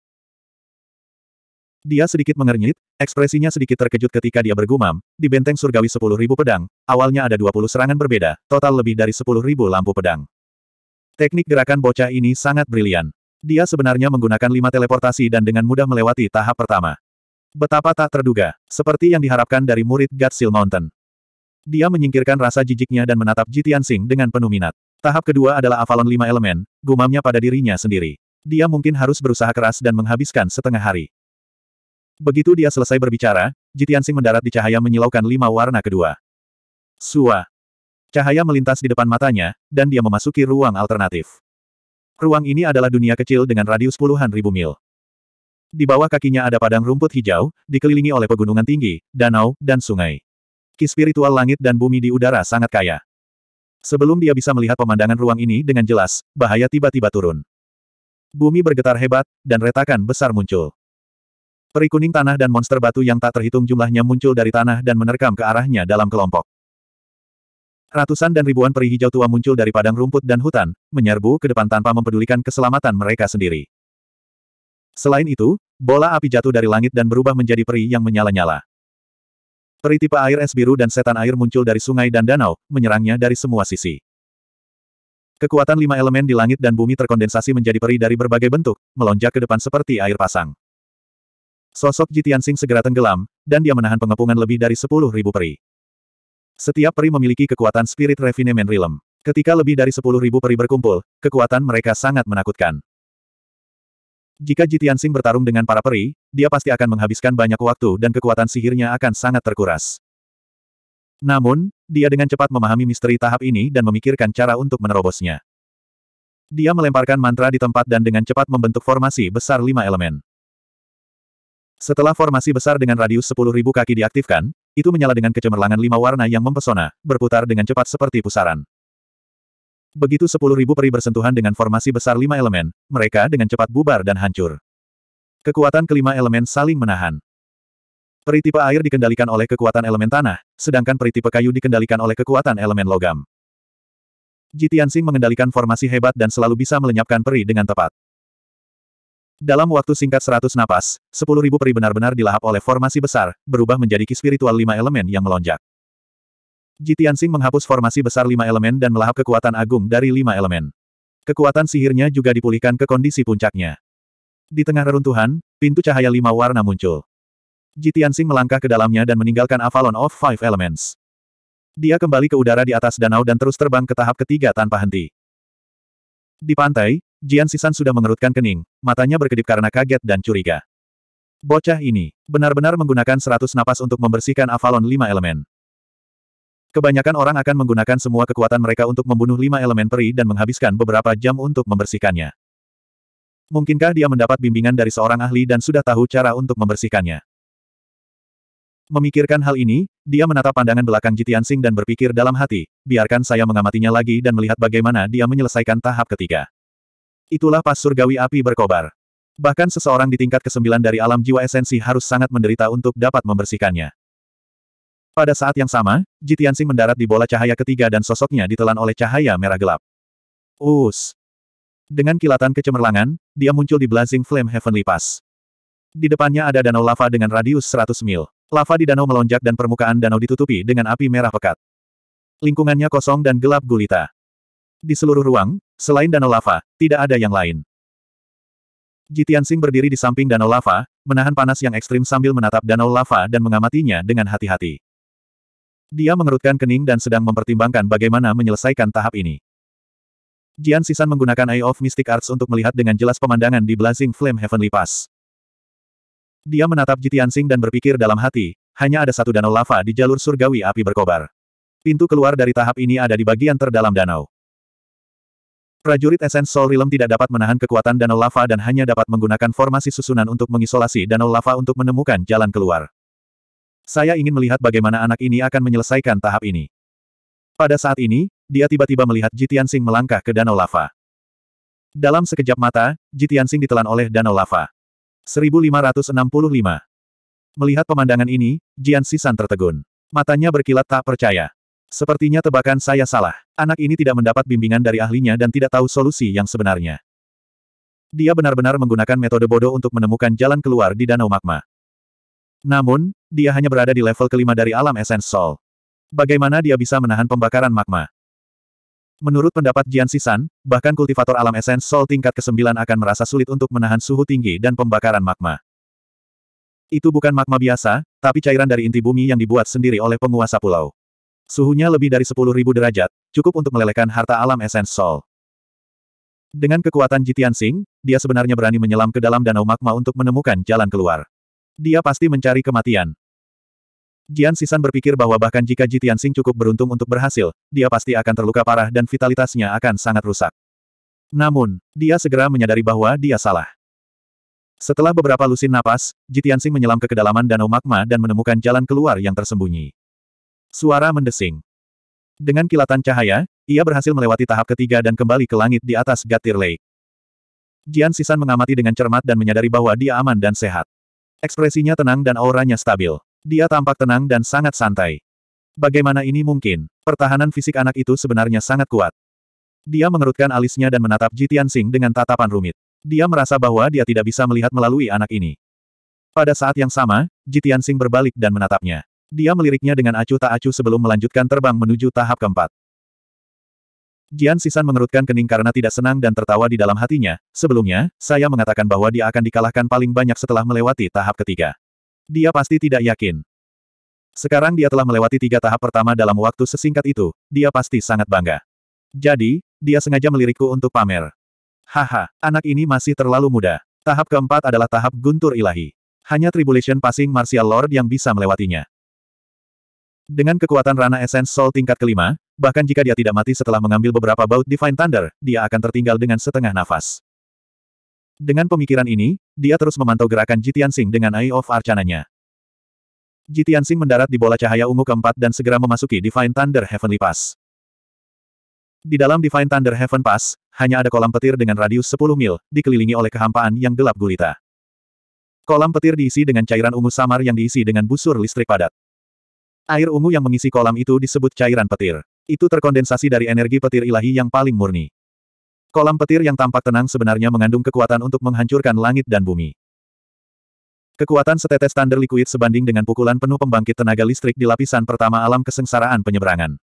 Dia sedikit mengernyit, ekspresinya sedikit terkejut ketika dia bergumam, di benteng surgawi 10.000 pedang, awalnya ada 20 serangan berbeda, total lebih dari 10.000 lampu pedang. Teknik gerakan bocah ini sangat brilian. Dia sebenarnya menggunakan lima teleportasi dan dengan mudah melewati tahap pertama. Betapa tak terduga, seperti yang diharapkan dari murid Gatsil Mountain. Dia menyingkirkan rasa jijiknya dan menatap Jitian Sing dengan penuh minat. Tahap kedua adalah Avalon lima elemen, gumamnya pada dirinya sendiri. Dia mungkin harus berusaha keras dan menghabiskan setengah hari. Begitu dia selesai berbicara, Jitian Sing mendarat di cahaya menyilaukan lima warna kedua. Sua. Cahaya melintas di depan matanya, dan dia memasuki ruang alternatif. Ruang ini adalah dunia kecil dengan radius puluhan ribu mil. Di bawah kakinya ada padang rumput hijau, dikelilingi oleh pegunungan tinggi, danau, dan sungai. Ki spiritual langit dan bumi di udara sangat kaya. Sebelum dia bisa melihat pemandangan ruang ini dengan jelas, bahaya tiba-tiba turun. Bumi bergetar hebat, dan retakan besar muncul. Peri kuning tanah dan monster batu yang tak terhitung jumlahnya muncul dari tanah dan menerkam ke arahnya dalam kelompok. Ratusan dan ribuan peri hijau tua muncul dari padang rumput dan hutan, menyerbu ke depan tanpa mempedulikan keselamatan mereka sendiri. Selain itu, bola api jatuh dari langit dan berubah menjadi peri yang menyala-nyala. Peri tipe air es biru dan setan air muncul dari sungai dan danau, menyerangnya dari semua sisi. Kekuatan lima elemen di langit dan bumi terkondensasi menjadi peri dari berbagai bentuk, melonjak ke depan seperti air pasang. Sosok Sing segera tenggelam, dan dia menahan pengepungan lebih dari sepuluh ribu peri. Setiap peri memiliki kekuatan Spirit Refinement Realm. Ketika lebih dari sepuluh ribu peri berkumpul, kekuatan mereka sangat menakutkan. Jika Sing bertarung dengan para peri, dia pasti akan menghabiskan banyak waktu dan kekuatan sihirnya akan sangat terkuras. Namun, dia dengan cepat memahami misteri tahap ini dan memikirkan cara untuk menerobosnya. Dia melemparkan mantra di tempat dan dengan cepat membentuk formasi besar lima elemen. Setelah formasi besar dengan radius 10.000 kaki diaktifkan, itu menyala dengan kecemerlangan lima warna yang mempesona, berputar dengan cepat seperti pusaran. Begitu 10.000 peri bersentuhan dengan formasi besar lima elemen, mereka dengan cepat bubar dan hancur. Kekuatan kelima elemen saling menahan. Peri tipe air dikendalikan oleh kekuatan elemen tanah, sedangkan peri tipe kayu dikendalikan oleh kekuatan elemen logam. Jitiansing mengendalikan formasi hebat dan selalu bisa melenyapkan peri dengan tepat. Dalam waktu singkat seratus napas, sepuluh ribu peri benar-benar dilahap oleh formasi besar, berubah menjadi ki spiritual lima elemen yang melonjak. Jitiansing menghapus formasi besar lima elemen dan melahap kekuatan agung dari lima elemen. Kekuatan sihirnya juga dipulihkan ke kondisi puncaknya. Di tengah reruntuhan, pintu cahaya lima warna muncul. Jitiansing melangkah ke dalamnya dan meninggalkan Avalon of Five Elements. Dia kembali ke udara di atas danau dan terus terbang ke tahap ketiga tanpa henti. Di pantai, Jian Sisan sudah mengerutkan kening, matanya berkedip karena kaget dan curiga. Bocah ini, benar-benar menggunakan seratus napas untuk membersihkan Avalon lima elemen. Kebanyakan orang akan menggunakan semua kekuatan mereka untuk membunuh lima elemen peri dan menghabiskan beberapa jam untuk membersihkannya. Mungkinkah dia mendapat bimbingan dari seorang ahli dan sudah tahu cara untuk membersihkannya? Memikirkan hal ini, dia menatap pandangan belakang Jitian Sing dan berpikir dalam hati, biarkan saya mengamatinya lagi dan melihat bagaimana dia menyelesaikan tahap ketiga. Itulah pas surgawi api berkobar. Bahkan seseorang di tingkat kesembilan dari alam jiwa esensi harus sangat menderita untuk dapat membersihkannya. Pada saat yang sama, Jitian Sing mendarat di bola cahaya ketiga dan sosoknya ditelan oleh cahaya merah gelap. Us! Dengan kilatan kecemerlangan, dia muncul di Blazing Flame Heavenly Pass. Di depannya ada danau lava dengan radius 100 mil. Lava di danau melonjak dan permukaan danau ditutupi dengan api merah pekat. Lingkungannya kosong dan gelap gulita. Di seluruh ruang, selain danau lava, tidak ada yang lain. Jitiansing berdiri di samping danau lava, menahan panas yang ekstrim sambil menatap danau lava dan mengamatinya dengan hati-hati. Dia mengerutkan kening dan sedang mempertimbangkan bagaimana menyelesaikan tahap ini. Jian Sisan menggunakan Eye of Mystic Arts untuk melihat dengan jelas pemandangan di Blazing Flame Heavenly Pass. Dia menatap Jitian Sing dan berpikir dalam hati, hanya ada satu danau lava di jalur surgawi api berkobar. Pintu keluar dari tahap ini ada di bagian terdalam danau. Prajurit Essence Soul Realm tidak dapat menahan kekuatan danau lava dan hanya dapat menggunakan formasi susunan untuk mengisolasi danau lava untuk menemukan jalan keluar. Saya ingin melihat bagaimana anak ini akan menyelesaikan tahap ini. Pada saat ini, dia tiba-tiba melihat Jitian Sing melangkah ke danau lava. Dalam sekejap mata, Jitian Sing ditelan oleh danau lava. 1565. Melihat pemandangan ini, Jian Sisan tertegun. Matanya berkilat tak percaya. Sepertinya tebakan saya salah. Anak ini tidak mendapat bimbingan dari ahlinya dan tidak tahu solusi yang sebenarnya. Dia benar-benar menggunakan metode bodoh untuk menemukan jalan keluar di danau magma. Namun, dia hanya berada di level kelima dari alam esens Sol. Bagaimana dia bisa menahan pembakaran magma? Menurut pendapat Jian Sisan, bahkan kultivator alam esens Sol tingkat ke-9 akan merasa sulit untuk menahan suhu tinggi dan pembakaran magma. Itu bukan magma biasa, tapi cairan dari inti bumi yang dibuat sendiri oleh penguasa pulau. Suhunya lebih dari 10.000 derajat, cukup untuk melelehkan harta alam esens Sol. Dengan kekuatan Jitian Sing, dia sebenarnya berani menyelam ke dalam danau magma untuk menemukan jalan keluar. Dia pasti mencari kematian. Jian Sisan berpikir bahwa bahkan jika Ji Tianxing cukup beruntung untuk berhasil, dia pasti akan terluka parah dan vitalitasnya akan sangat rusak. Namun, dia segera menyadari bahwa dia salah. Setelah beberapa lusin napas, Ji Tianxing menyelam ke kedalaman danau magma dan menemukan jalan keluar yang tersembunyi. Suara mendesing. Dengan kilatan cahaya, ia berhasil melewati tahap ketiga dan kembali ke langit di atas Gatir Lake. Jian Sisan mengamati dengan cermat dan menyadari bahwa dia aman dan sehat. Ekspresinya tenang dan auranya stabil. Dia tampak tenang dan sangat santai. Bagaimana ini mungkin? Pertahanan fisik anak itu sebenarnya sangat kuat. Dia mengerutkan alisnya dan menatap Jitian Sing dengan tatapan rumit. Dia merasa bahwa dia tidak bisa melihat melalui anak ini. Pada saat yang sama, Jitian Sing berbalik dan menatapnya. Dia meliriknya dengan acuh tak acuh sebelum melanjutkan terbang menuju tahap keempat. Jian Sisan mengerutkan kening karena tidak senang dan tertawa di dalam hatinya. Sebelumnya, saya mengatakan bahwa dia akan dikalahkan paling banyak setelah melewati tahap ketiga. Dia pasti tidak yakin. Sekarang dia telah melewati tiga tahap pertama dalam waktu sesingkat itu, dia pasti sangat bangga. Jadi, dia sengaja melirikku untuk pamer. Haha, anak ini masih terlalu muda. Tahap keempat adalah tahap guntur ilahi. Hanya Tribulation Passing Martial Lord yang bisa melewatinya. Dengan kekuatan Rana Essence Soul tingkat kelima, bahkan jika dia tidak mati setelah mengambil beberapa baut Divine Thunder, dia akan tertinggal dengan setengah nafas. Dengan pemikiran ini, dia terus memantau gerakan Jitian Sing dengan Eye of Arcananya. Jitian Sing mendarat di bola cahaya ungu keempat dan segera memasuki Divine Thunder Heavenly Pass. Di dalam Divine Thunder Heaven Pass, hanya ada kolam petir dengan radius 10 mil, dikelilingi oleh kehampaan yang gelap gulita. Kolam petir diisi dengan cairan ungu samar yang diisi dengan busur listrik padat. Air ungu yang mengisi kolam itu disebut cairan petir. Itu terkondensasi dari energi petir ilahi yang paling murni. Kolam petir yang tampak tenang sebenarnya mengandung kekuatan untuk menghancurkan langit dan bumi. Kekuatan setetes thunder liquid sebanding dengan pukulan penuh pembangkit tenaga listrik di lapisan pertama alam kesengsaraan penyeberangan.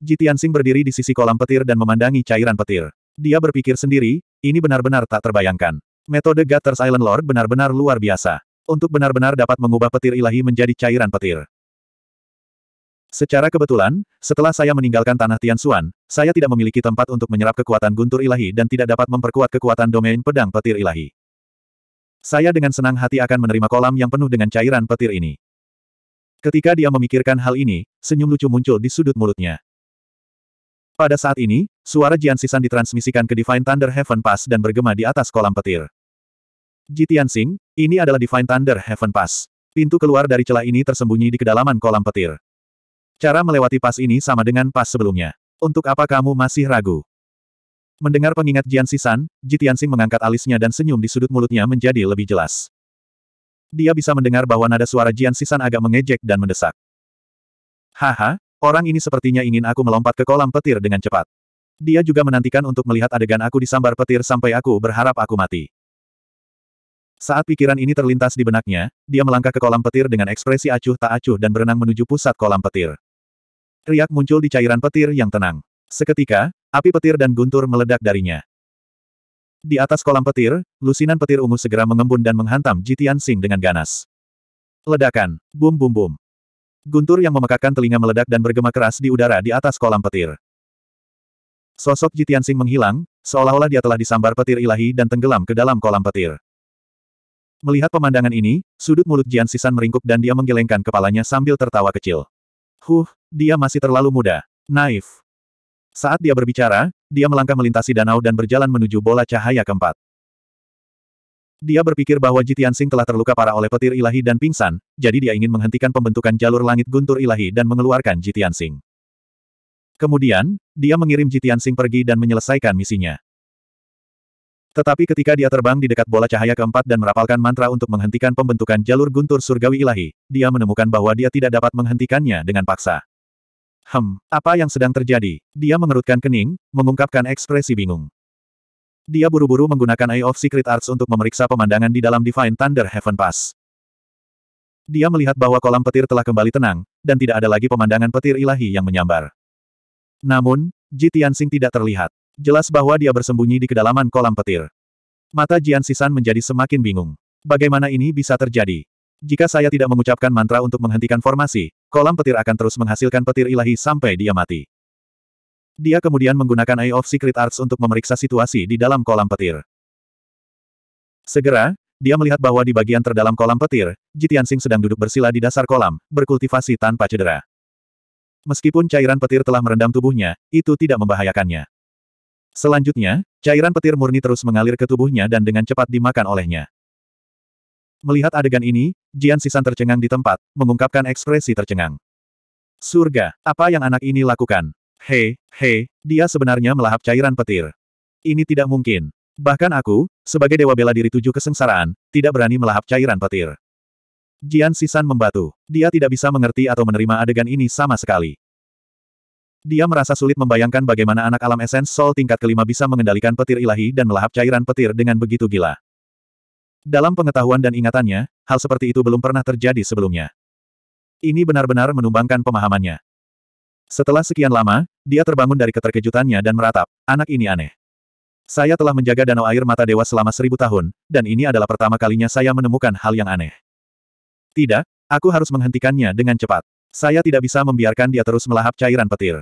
Jitiansing berdiri di sisi kolam petir dan memandangi cairan petir. Dia berpikir sendiri, ini benar-benar tak terbayangkan. Metode Gutters Island Lord benar-benar luar biasa. Untuk benar-benar dapat mengubah petir ilahi menjadi cairan petir. Secara kebetulan, setelah saya meninggalkan tanah Tianxuan, saya tidak memiliki tempat untuk menyerap kekuatan guntur ilahi dan tidak dapat memperkuat kekuatan domain pedang petir ilahi. Saya dengan senang hati akan menerima kolam yang penuh dengan cairan petir ini. Ketika dia memikirkan hal ini, senyum lucu muncul di sudut mulutnya. Pada saat ini, suara Jian Sisan ditransmisikan ke Divine Thunder Heaven Pass dan bergema di atas kolam petir. Jitian Sing, ini adalah Divine Thunder Heaven Pass. Pintu keluar dari celah ini tersembunyi di kedalaman kolam petir. Cara melewati pas ini sama dengan pas sebelumnya. Untuk apa kamu masih ragu? Mendengar pengingat Jian Sisan, Ji mengangkat alisnya dan senyum di sudut mulutnya menjadi lebih jelas. Dia bisa mendengar bahwa nada suara Jian Sisan agak mengejek dan mendesak. Haha, orang ini sepertinya ingin aku melompat ke kolam petir dengan cepat. Dia juga menantikan untuk melihat adegan aku disambar petir sampai aku berharap aku mati. Saat pikiran ini terlintas di benaknya, dia melangkah ke kolam petir dengan ekspresi acuh tak acuh dan berenang menuju pusat kolam petir. Riak muncul di cairan petir yang tenang. Seketika, api petir dan guntur meledak darinya. Di atas kolam petir, lusinan petir ungu segera mengembun dan menghantam Jitian Sing dengan ganas. Ledakan, bum bum bum. Guntur yang memekakkan telinga meledak dan bergema keras di udara di atas kolam petir. Sosok Jitian Sing menghilang, seolah-olah dia telah disambar petir ilahi dan tenggelam ke dalam kolam petir. Melihat pemandangan ini, sudut mulut Jian Sisan meringkuk dan dia menggelengkan kepalanya sambil tertawa kecil. Huh, dia masih terlalu muda. Naif. Saat dia berbicara, dia melangkah melintasi danau dan berjalan menuju bola cahaya keempat. Dia berpikir bahwa Jitian Sing telah terluka parah oleh petir ilahi dan pingsan, jadi dia ingin menghentikan pembentukan jalur langit guntur ilahi dan mengeluarkan Jitian Sing. Kemudian, dia mengirim Jitian Sing pergi dan menyelesaikan misinya. Tetapi ketika dia terbang di dekat bola cahaya keempat dan merapalkan mantra untuk menghentikan pembentukan jalur guntur surgawi ilahi, dia menemukan bahwa dia tidak dapat menghentikannya dengan paksa. Hem, apa yang sedang terjadi? Dia mengerutkan kening, mengungkapkan ekspresi bingung. Dia buru-buru menggunakan Eye of Secret Arts untuk memeriksa pemandangan di dalam Divine Thunder Heaven Pass. Dia melihat bahwa kolam petir telah kembali tenang, dan tidak ada lagi pemandangan petir ilahi yang menyambar. Namun, Ji Tianxing tidak terlihat. Jelas bahwa dia bersembunyi di kedalaman kolam petir. Mata Jian Sisan menjadi semakin bingung. Bagaimana ini bisa terjadi? Jika saya tidak mengucapkan mantra untuk menghentikan formasi, kolam petir akan terus menghasilkan petir ilahi sampai dia mati. Dia kemudian menggunakan Eye of Secret Arts untuk memeriksa situasi di dalam kolam petir. Segera, dia melihat bahwa di bagian terdalam kolam petir, Sing sedang duduk bersila di dasar kolam, berkultivasi tanpa cedera. Meskipun cairan petir telah merendam tubuhnya, itu tidak membahayakannya. Selanjutnya, cairan petir murni terus mengalir ke tubuhnya dan dengan cepat dimakan olehnya. Melihat adegan ini, Jian Sisan tercengang di tempat, mengungkapkan ekspresi tercengang. Surga, apa yang anak ini lakukan? Hei, hei, dia sebenarnya melahap cairan petir. Ini tidak mungkin. Bahkan aku, sebagai dewa bela diri tujuh kesengsaraan, tidak berani melahap cairan petir. Jian Sisan membatu. Dia tidak bisa mengerti atau menerima adegan ini sama sekali. Dia merasa sulit membayangkan bagaimana anak alam esens Sol tingkat kelima bisa mengendalikan petir ilahi dan melahap cairan petir dengan begitu gila. Dalam pengetahuan dan ingatannya, hal seperti itu belum pernah terjadi sebelumnya. Ini benar-benar menumbangkan pemahamannya. Setelah sekian lama, dia terbangun dari keterkejutannya dan meratap, anak ini aneh. Saya telah menjaga danau air mata dewa selama seribu tahun, dan ini adalah pertama kalinya saya menemukan hal yang aneh. Tidak, aku harus menghentikannya dengan cepat. Saya tidak bisa membiarkan dia terus melahap cairan petir.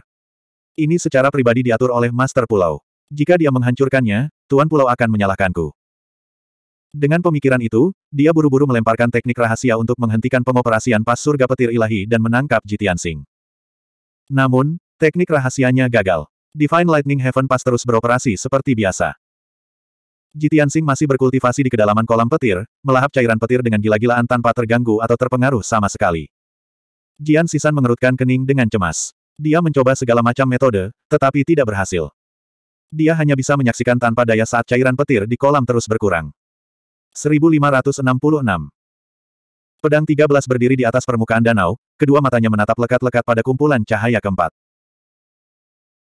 Ini secara pribadi diatur oleh Master Pulau. Jika dia menghancurkannya, Tuan Pulau akan menyalahkanku. Dengan pemikiran itu, dia buru-buru melemparkan teknik rahasia untuk menghentikan pengoperasian pas surga petir ilahi dan menangkap Jitian Sing. Namun, teknik rahasianya gagal. Divine Lightning Heaven pas terus beroperasi seperti biasa. Jitian Sing masih berkultivasi di kedalaman kolam petir, melahap cairan petir dengan gila-gilaan tanpa terganggu atau terpengaruh sama sekali. Jian Sisan mengerutkan kening dengan cemas. Dia mencoba segala macam metode, tetapi tidak berhasil. Dia hanya bisa menyaksikan tanpa daya saat cairan petir di kolam terus berkurang. 1566 Pedang 13 berdiri di atas permukaan danau, kedua matanya menatap lekat-lekat pada kumpulan cahaya keempat.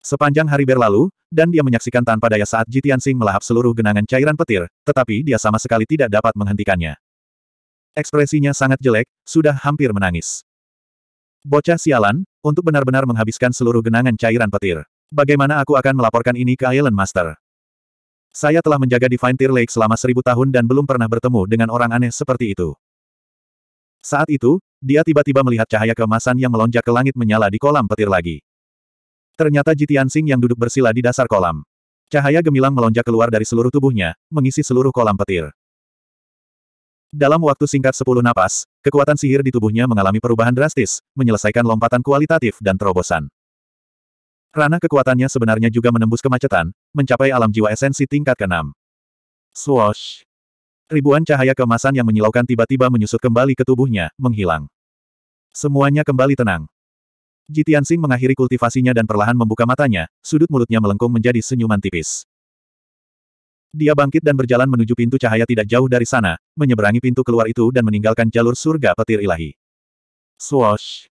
Sepanjang hari berlalu, dan dia menyaksikan tanpa daya saat Jitian Sing melahap seluruh genangan cairan petir, tetapi dia sama sekali tidak dapat menghentikannya. Ekspresinya sangat jelek, sudah hampir menangis. Bocah sialan, untuk benar-benar menghabiskan seluruh genangan cairan petir. Bagaimana aku akan melaporkan ini ke Island Master? Saya telah menjaga Divine Tear Lake selama seribu tahun dan belum pernah bertemu dengan orang aneh seperti itu. Saat itu, dia tiba-tiba melihat cahaya kemasan yang melonjak ke langit menyala di kolam petir lagi. Ternyata Jitian Sing yang duduk bersila di dasar kolam. Cahaya gemilang melonjak keluar dari seluruh tubuhnya, mengisi seluruh kolam petir. Dalam waktu singkat sepuluh napas, kekuatan sihir di tubuhnya mengalami perubahan drastis, menyelesaikan lompatan kualitatif dan terobosan. Rana kekuatannya sebenarnya juga menembus kemacetan, mencapai alam jiwa esensi tingkat keenam. 6 Swoosh! Ribuan cahaya kemasan yang menyilaukan tiba-tiba menyusut kembali ke tubuhnya, menghilang. Semuanya kembali tenang. Jitian Sing mengakhiri kultivasinya dan perlahan membuka matanya, sudut mulutnya melengkung menjadi senyuman tipis. Dia bangkit dan berjalan menuju pintu cahaya tidak jauh dari sana, menyeberangi pintu keluar itu dan meninggalkan jalur surga petir ilahi. Swoosh!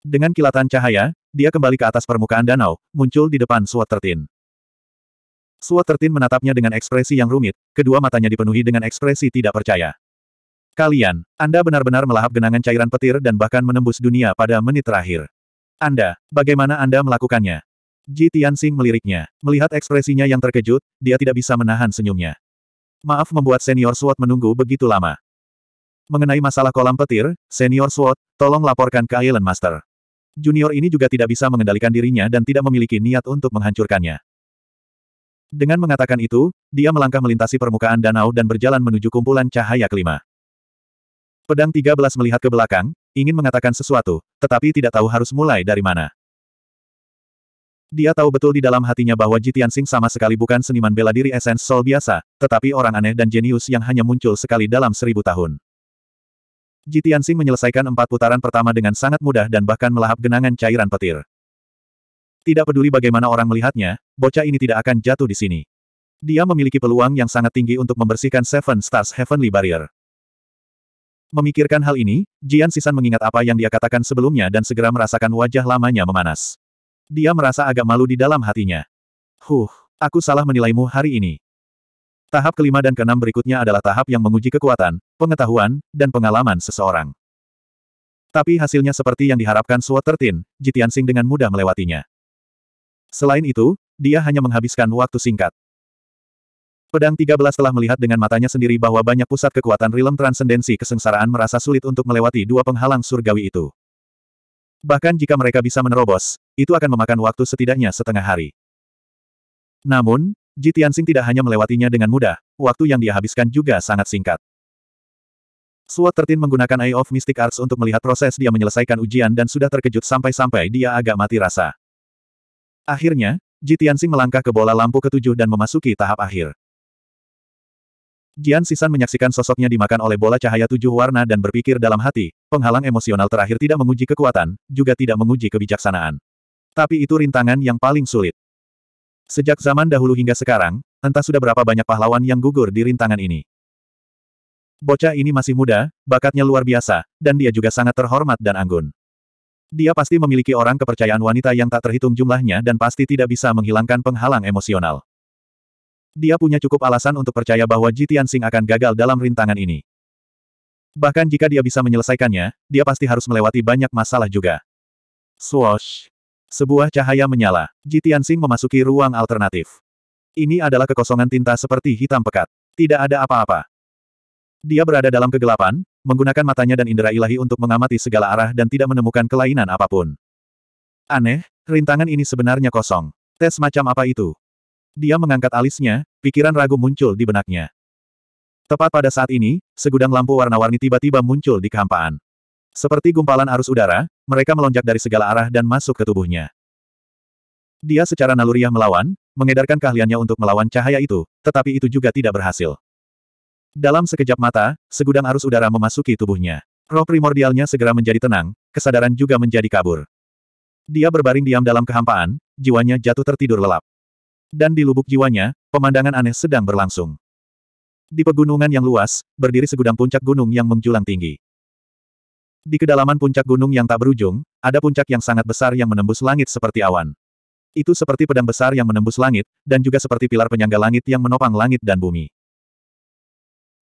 Dengan kilatan cahaya, dia kembali ke atas permukaan danau, muncul di depan Swat Tertin. Swat Tertin menatapnya dengan ekspresi yang rumit, kedua matanya dipenuhi dengan ekspresi tidak percaya. Kalian, Anda benar-benar melahap genangan cairan petir dan bahkan menembus dunia pada menit terakhir. Anda, bagaimana Anda melakukannya? Ji Tianxing meliriknya. Melihat ekspresinya yang terkejut, dia tidak bisa menahan senyumnya. Maaf membuat senior Sword menunggu begitu lama. Mengenai masalah kolam petir, senior Sword, tolong laporkan ke Island Master. Junior ini juga tidak bisa mengendalikan dirinya dan tidak memiliki niat untuk menghancurkannya. Dengan mengatakan itu, dia melangkah melintasi permukaan danau dan berjalan menuju kumpulan cahaya kelima. Pedang 13 melihat ke belakang, ingin mengatakan sesuatu, tetapi tidak tahu harus mulai dari mana. Dia tahu betul di dalam hatinya bahwa Jitian Tianxing sama sekali bukan seniman bela diri esens Sol biasa, tetapi orang aneh dan jenius yang hanya muncul sekali dalam seribu tahun. Jitian Tianxing menyelesaikan empat putaran pertama dengan sangat mudah dan bahkan melahap genangan cairan petir. Tidak peduli bagaimana orang melihatnya, bocah ini tidak akan jatuh di sini. Dia memiliki peluang yang sangat tinggi untuk membersihkan Seven Stars Heavenly Barrier. Memikirkan hal ini, Jian Sisan mengingat apa yang dia katakan sebelumnya dan segera merasakan wajah lamanya memanas. Dia merasa agak malu di dalam hatinya. Huh, aku salah menilaimu hari ini. Tahap kelima dan keenam berikutnya adalah tahap yang menguji kekuatan, pengetahuan, dan pengalaman seseorang. Tapi hasilnya seperti yang diharapkan Suo Tertin, Jitiansing dengan mudah melewatinya. Selain itu, dia hanya menghabiskan waktu singkat. Pedang 13 telah melihat dengan matanya sendiri bahwa banyak pusat kekuatan realm transendensi kesengsaraan merasa sulit untuk melewati dua penghalang surgawi itu. Bahkan jika mereka bisa menerobos, itu akan memakan waktu setidaknya setengah hari. Namun, Ji Tianxing tidak hanya melewatinya dengan mudah, waktu yang dia habiskan juga sangat singkat. Suat tertin menggunakan Eye of Mystic Arts untuk melihat proses dia menyelesaikan ujian dan sudah terkejut sampai-sampai dia agak mati rasa. Akhirnya, Ji Tianxing melangkah ke bola lampu ketujuh dan memasuki tahap akhir. Jian Sisan menyaksikan sosoknya dimakan oleh bola cahaya tujuh warna dan berpikir dalam hati, penghalang emosional terakhir tidak menguji kekuatan, juga tidak menguji kebijaksanaan. Tapi itu rintangan yang paling sulit. Sejak zaman dahulu hingga sekarang, entah sudah berapa banyak pahlawan yang gugur di rintangan ini. Bocah ini masih muda, bakatnya luar biasa, dan dia juga sangat terhormat dan anggun. Dia pasti memiliki orang kepercayaan wanita yang tak terhitung jumlahnya dan pasti tidak bisa menghilangkan penghalang emosional. Dia punya cukup alasan untuk percaya bahwa Jitian Sing akan gagal dalam rintangan ini. Bahkan jika dia bisa menyelesaikannya, dia pasti harus melewati banyak masalah juga. Swoosh. Sebuah cahaya menyala. Jitian Sing memasuki ruang alternatif. Ini adalah kekosongan tinta seperti hitam pekat. Tidak ada apa-apa. Dia berada dalam kegelapan, menggunakan matanya dan indera ilahi untuk mengamati segala arah dan tidak menemukan kelainan apapun. Aneh, rintangan ini sebenarnya kosong. Tes macam apa itu? Dia mengangkat alisnya, pikiran ragu muncul di benaknya. Tepat pada saat ini, segudang lampu warna-warni tiba-tiba muncul di kehampaan. Seperti gumpalan arus udara, mereka melonjak dari segala arah dan masuk ke tubuhnya. Dia secara naluriah melawan, mengedarkan keahliannya untuk melawan cahaya itu, tetapi itu juga tidak berhasil. Dalam sekejap mata, segudang arus udara memasuki tubuhnya. Roh primordialnya segera menjadi tenang, kesadaran juga menjadi kabur. Dia berbaring diam dalam kehampaan, jiwanya jatuh tertidur lelap. Dan di lubuk jiwanya, pemandangan aneh sedang berlangsung. Di pegunungan yang luas, berdiri segudang puncak gunung yang menjulang tinggi. Di kedalaman puncak gunung yang tak berujung, ada puncak yang sangat besar yang menembus langit seperti awan. Itu seperti pedang besar yang menembus langit, dan juga seperti pilar penyangga langit yang menopang langit dan bumi.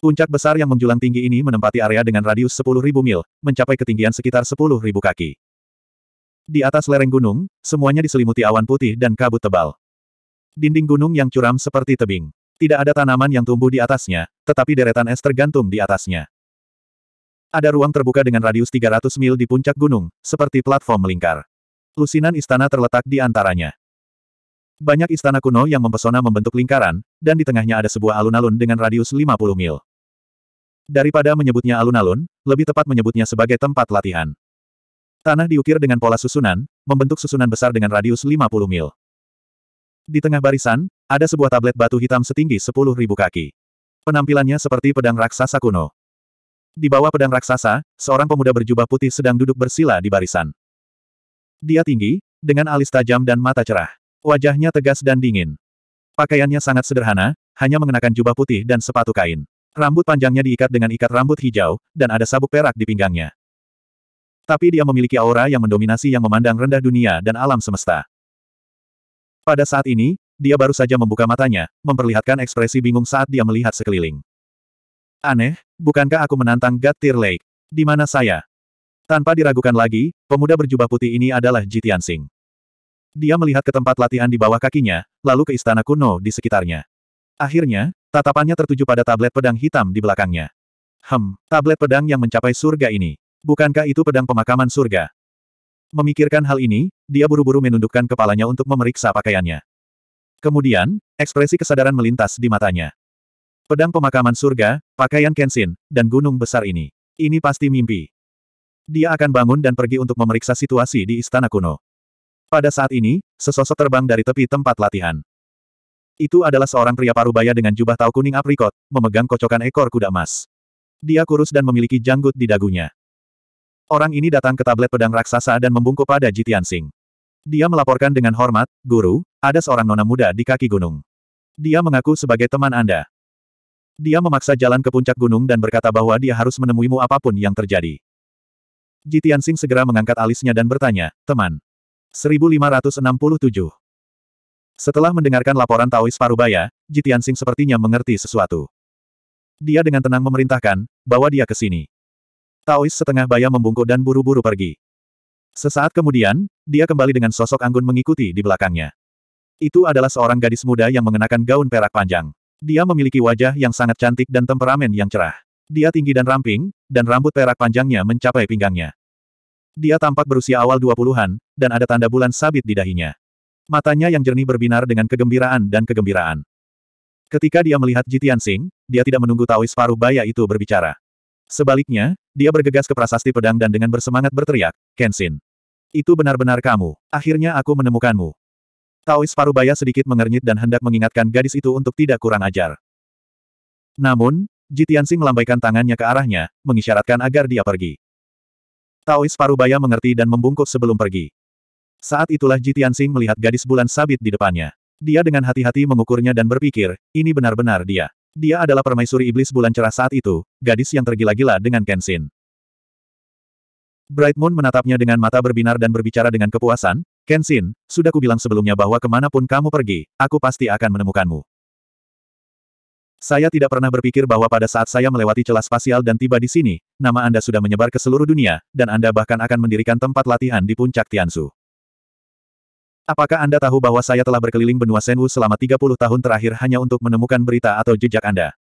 Puncak besar yang menjulang tinggi ini menempati area dengan radius 10.000 mil, mencapai ketinggian sekitar 10.000 kaki. Di atas lereng gunung, semuanya diselimuti awan putih dan kabut tebal. Dinding gunung yang curam seperti tebing. Tidak ada tanaman yang tumbuh di atasnya, tetapi deretan es tergantung di atasnya. Ada ruang terbuka dengan radius 300 mil di puncak gunung, seperti platform melingkar. Lusinan istana terletak di antaranya. Banyak istana kuno yang mempesona membentuk lingkaran, dan di tengahnya ada sebuah alun-alun dengan radius 50 mil. Daripada menyebutnya alun-alun, lebih tepat menyebutnya sebagai tempat latihan. Tanah diukir dengan pola susunan, membentuk susunan besar dengan radius 50 mil. Di tengah barisan, ada sebuah tablet batu hitam setinggi sepuluh ribu kaki. Penampilannya seperti pedang raksasa kuno. Di bawah pedang raksasa, seorang pemuda berjubah putih sedang duduk bersila di barisan. Dia tinggi, dengan alis tajam dan mata cerah. Wajahnya tegas dan dingin. Pakaiannya sangat sederhana, hanya mengenakan jubah putih dan sepatu kain. Rambut panjangnya diikat dengan ikat rambut hijau, dan ada sabuk perak di pinggangnya. Tapi dia memiliki aura yang mendominasi yang memandang rendah dunia dan alam semesta. Pada saat ini, dia baru saja membuka matanya, memperlihatkan ekspresi bingung saat dia melihat sekeliling. Aneh, bukankah aku menantang Gatir Lake? Di mana saya? Tanpa diragukan lagi, pemuda berjubah putih ini adalah Jitian Sing. Dia melihat ke tempat latihan di bawah kakinya, lalu ke istana kuno di sekitarnya. Akhirnya, tatapannya tertuju pada tablet pedang hitam di belakangnya. Hem, tablet pedang yang mencapai surga ini. Bukankah itu pedang pemakaman surga? Memikirkan hal ini, dia buru-buru menundukkan kepalanya untuk memeriksa pakaiannya. Kemudian, ekspresi kesadaran melintas di matanya. Pedang pemakaman surga, pakaian Kenshin, dan gunung besar ini. Ini pasti mimpi. Dia akan bangun dan pergi untuk memeriksa situasi di istana kuno. Pada saat ini, sesosok terbang dari tepi tempat latihan. Itu adalah seorang pria parubaya dengan jubah tau kuning aprikot, memegang kocokan ekor kuda emas. Dia kurus dan memiliki janggut di dagunya. Orang ini datang ke tablet pedang raksasa dan membungkuk pada Jitian Sing. Dia melaporkan dengan hormat, Guru, ada seorang nona muda di kaki gunung. Dia mengaku sebagai teman Anda. Dia memaksa jalan ke puncak gunung dan berkata bahwa dia harus menemuimu apapun yang terjadi. Jitian Sing segera mengangkat alisnya dan bertanya, teman. 1567. Setelah mendengarkan laporan Taois Parubaya, Jitian Sing sepertinya mengerti sesuatu. Dia dengan tenang memerintahkan, bawa dia ke sini. Taois setengah baya membungkuk dan buru-buru pergi. Sesaat kemudian, dia kembali dengan sosok anggun mengikuti di belakangnya. Itu adalah seorang gadis muda yang mengenakan gaun perak panjang. Dia memiliki wajah yang sangat cantik dan temperamen yang cerah. Dia tinggi dan ramping, dan rambut perak panjangnya mencapai pinggangnya. Dia tampak berusia awal 20-an, dan ada tanda bulan sabit di dahinya. Matanya yang jernih berbinar dengan kegembiraan dan kegembiraan. Ketika dia melihat Jitian Singh, dia tidak menunggu Taois paruh baya itu berbicara. Sebaliknya, dia bergegas ke prasasti pedang dan dengan bersemangat berteriak, Kenshin. Itu benar-benar kamu. Akhirnya aku menemukanmu. Taois Parubaya sedikit mengernyit dan hendak mengingatkan gadis itu untuk tidak kurang ajar. Namun, Jitiansing melambaikan tangannya ke arahnya, mengisyaratkan agar dia pergi. Taois Parubaya mengerti dan membungkuk sebelum pergi. Saat itulah Jitiansing melihat gadis bulan sabit di depannya. Dia dengan hati-hati mengukurnya dan berpikir, ini benar-benar dia. Dia adalah permaisuri iblis bulan cerah saat itu, gadis yang tergila-gila dengan Kenshin. Bright Moon menatapnya dengan mata berbinar dan berbicara dengan kepuasan, Kenshin, sudah kubilang sebelumnya bahwa kemanapun kamu pergi, aku pasti akan menemukanmu. Saya tidak pernah berpikir bahwa pada saat saya melewati celah spasial dan tiba di sini, nama Anda sudah menyebar ke seluruh dunia, dan Anda bahkan akan mendirikan tempat latihan di puncak Tianzu. Apakah Anda tahu bahwa saya telah berkeliling benua Senwu selama 30 tahun terakhir hanya untuk menemukan berita atau jejak Anda?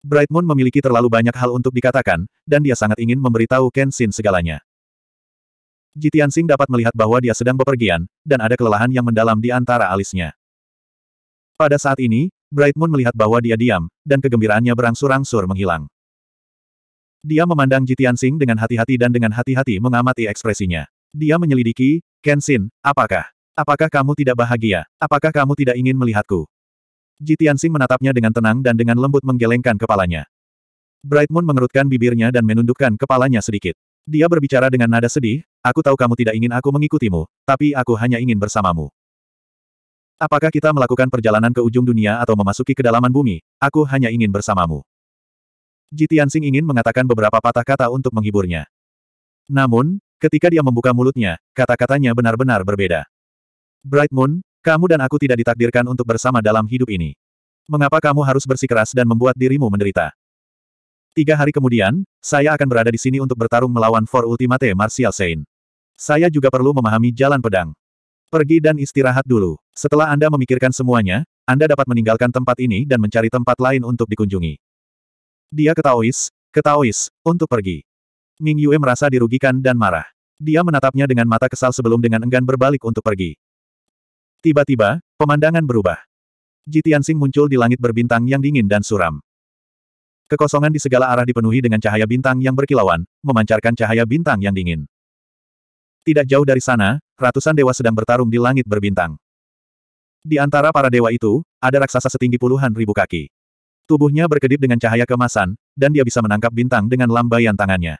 Bright Moon memiliki terlalu banyak hal untuk dikatakan, dan dia sangat ingin memberitahu Kenshin segalanya. Jitian Sing dapat melihat bahwa dia sedang bepergian, dan ada kelelahan yang mendalam di antara alisnya. Pada saat ini, Bright Moon melihat bahwa dia diam, dan kegembiraannya berangsur-angsur menghilang. Dia memandang Jitian Sing dengan hati-hati dan dengan hati-hati mengamati ekspresinya. Dia menyelidiki, Kenshin, apakah? Apakah kamu tidak bahagia? Apakah kamu tidak ingin melihatku? Jitiansing menatapnya dengan tenang dan dengan lembut menggelengkan kepalanya. Bright Moon mengerutkan bibirnya dan menundukkan kepalanya sedikit. Dia berbicara dengan nada sedih, aku tahu kamu tidak ingin aku mengikutimu, tapi aku hanya ingin bersamamu. Apakah kita melakukan perjalanan ke ujung dunia atau memasuki kedalaman bumi, aku hanya ingin bersamamu. Jitiansing ingin mengatakan beberapa patah kata untuk menghiburnya. Namun, Ketika dia membuka mulutnya, kata-katanya benar-benar berbeda. Bright Moon, kamu dan aku tidak ditakdirkan untuk bersama dalam hidup ini. Mengapa kamu harus bersikeras dan membuat dirimu menderita? Tiga hari kemudian, saya akan berada di sini untuk bertarung melawan For Ultimate Martial Saint. Saya juga perlu memahami jalan pedang. Pergi dan istirahat dulu. Setelah Anda memikirkan semuanya, Anda dapat meninggalkan tempat ini dan mencari tempat lain untuk dikunjungi. Dia ketawis, ketawis, untuk pergi. Ming Yue merasa dirugikan dan marah. Dia menatapnya dengan mata kesal sebelum dengan enggan berbalik untuk pergi. Tiba-tiba, pemandangan berubah. Jitiansing muncul di langit berbintang yang dingin dan suram. Kekosongan di segala arah dipenuhi dengan cahaya bintang yang berkilauan, memancarkan cahaya bintang yang dingin. Tidak jauh dari sana, ratusan dewa sedang bertarung di langit berbintang. Di antara para dewa itu, ada raksasa setinggi puluhan ribu kaki. Tubuhnya berkedip dengan cahaya kemasan, dan dia bisa menangkap bintang dengan lambaian tangannya.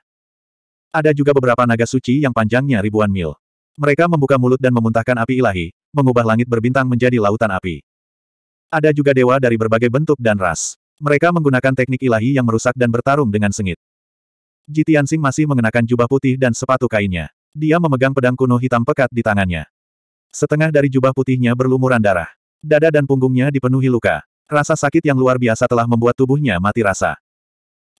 Ada juga beberapa naga suci yang panjangnya ribuan mil. Mereka membuka mulut dan memuntahkan api ilahi, mengubah langit berbintang menjadi lautan api. Ada juga dewa dari berbagai bentuk dan ras. Mereka menggunakan teknik ilahi yang merusak dan bertarung dengan sengit. Jitiansing Sing masih mengenakan jubah putih dan sepatu kainnya. Dia memegang pedang kuno hitam pekat di tangannya. Setengah dari jubah putihnya berlumuran darah. Dada dan punggungnya dipenuhi luka. Rasa sakit yang luar biasa telah membuat tubuhnya mati rasa.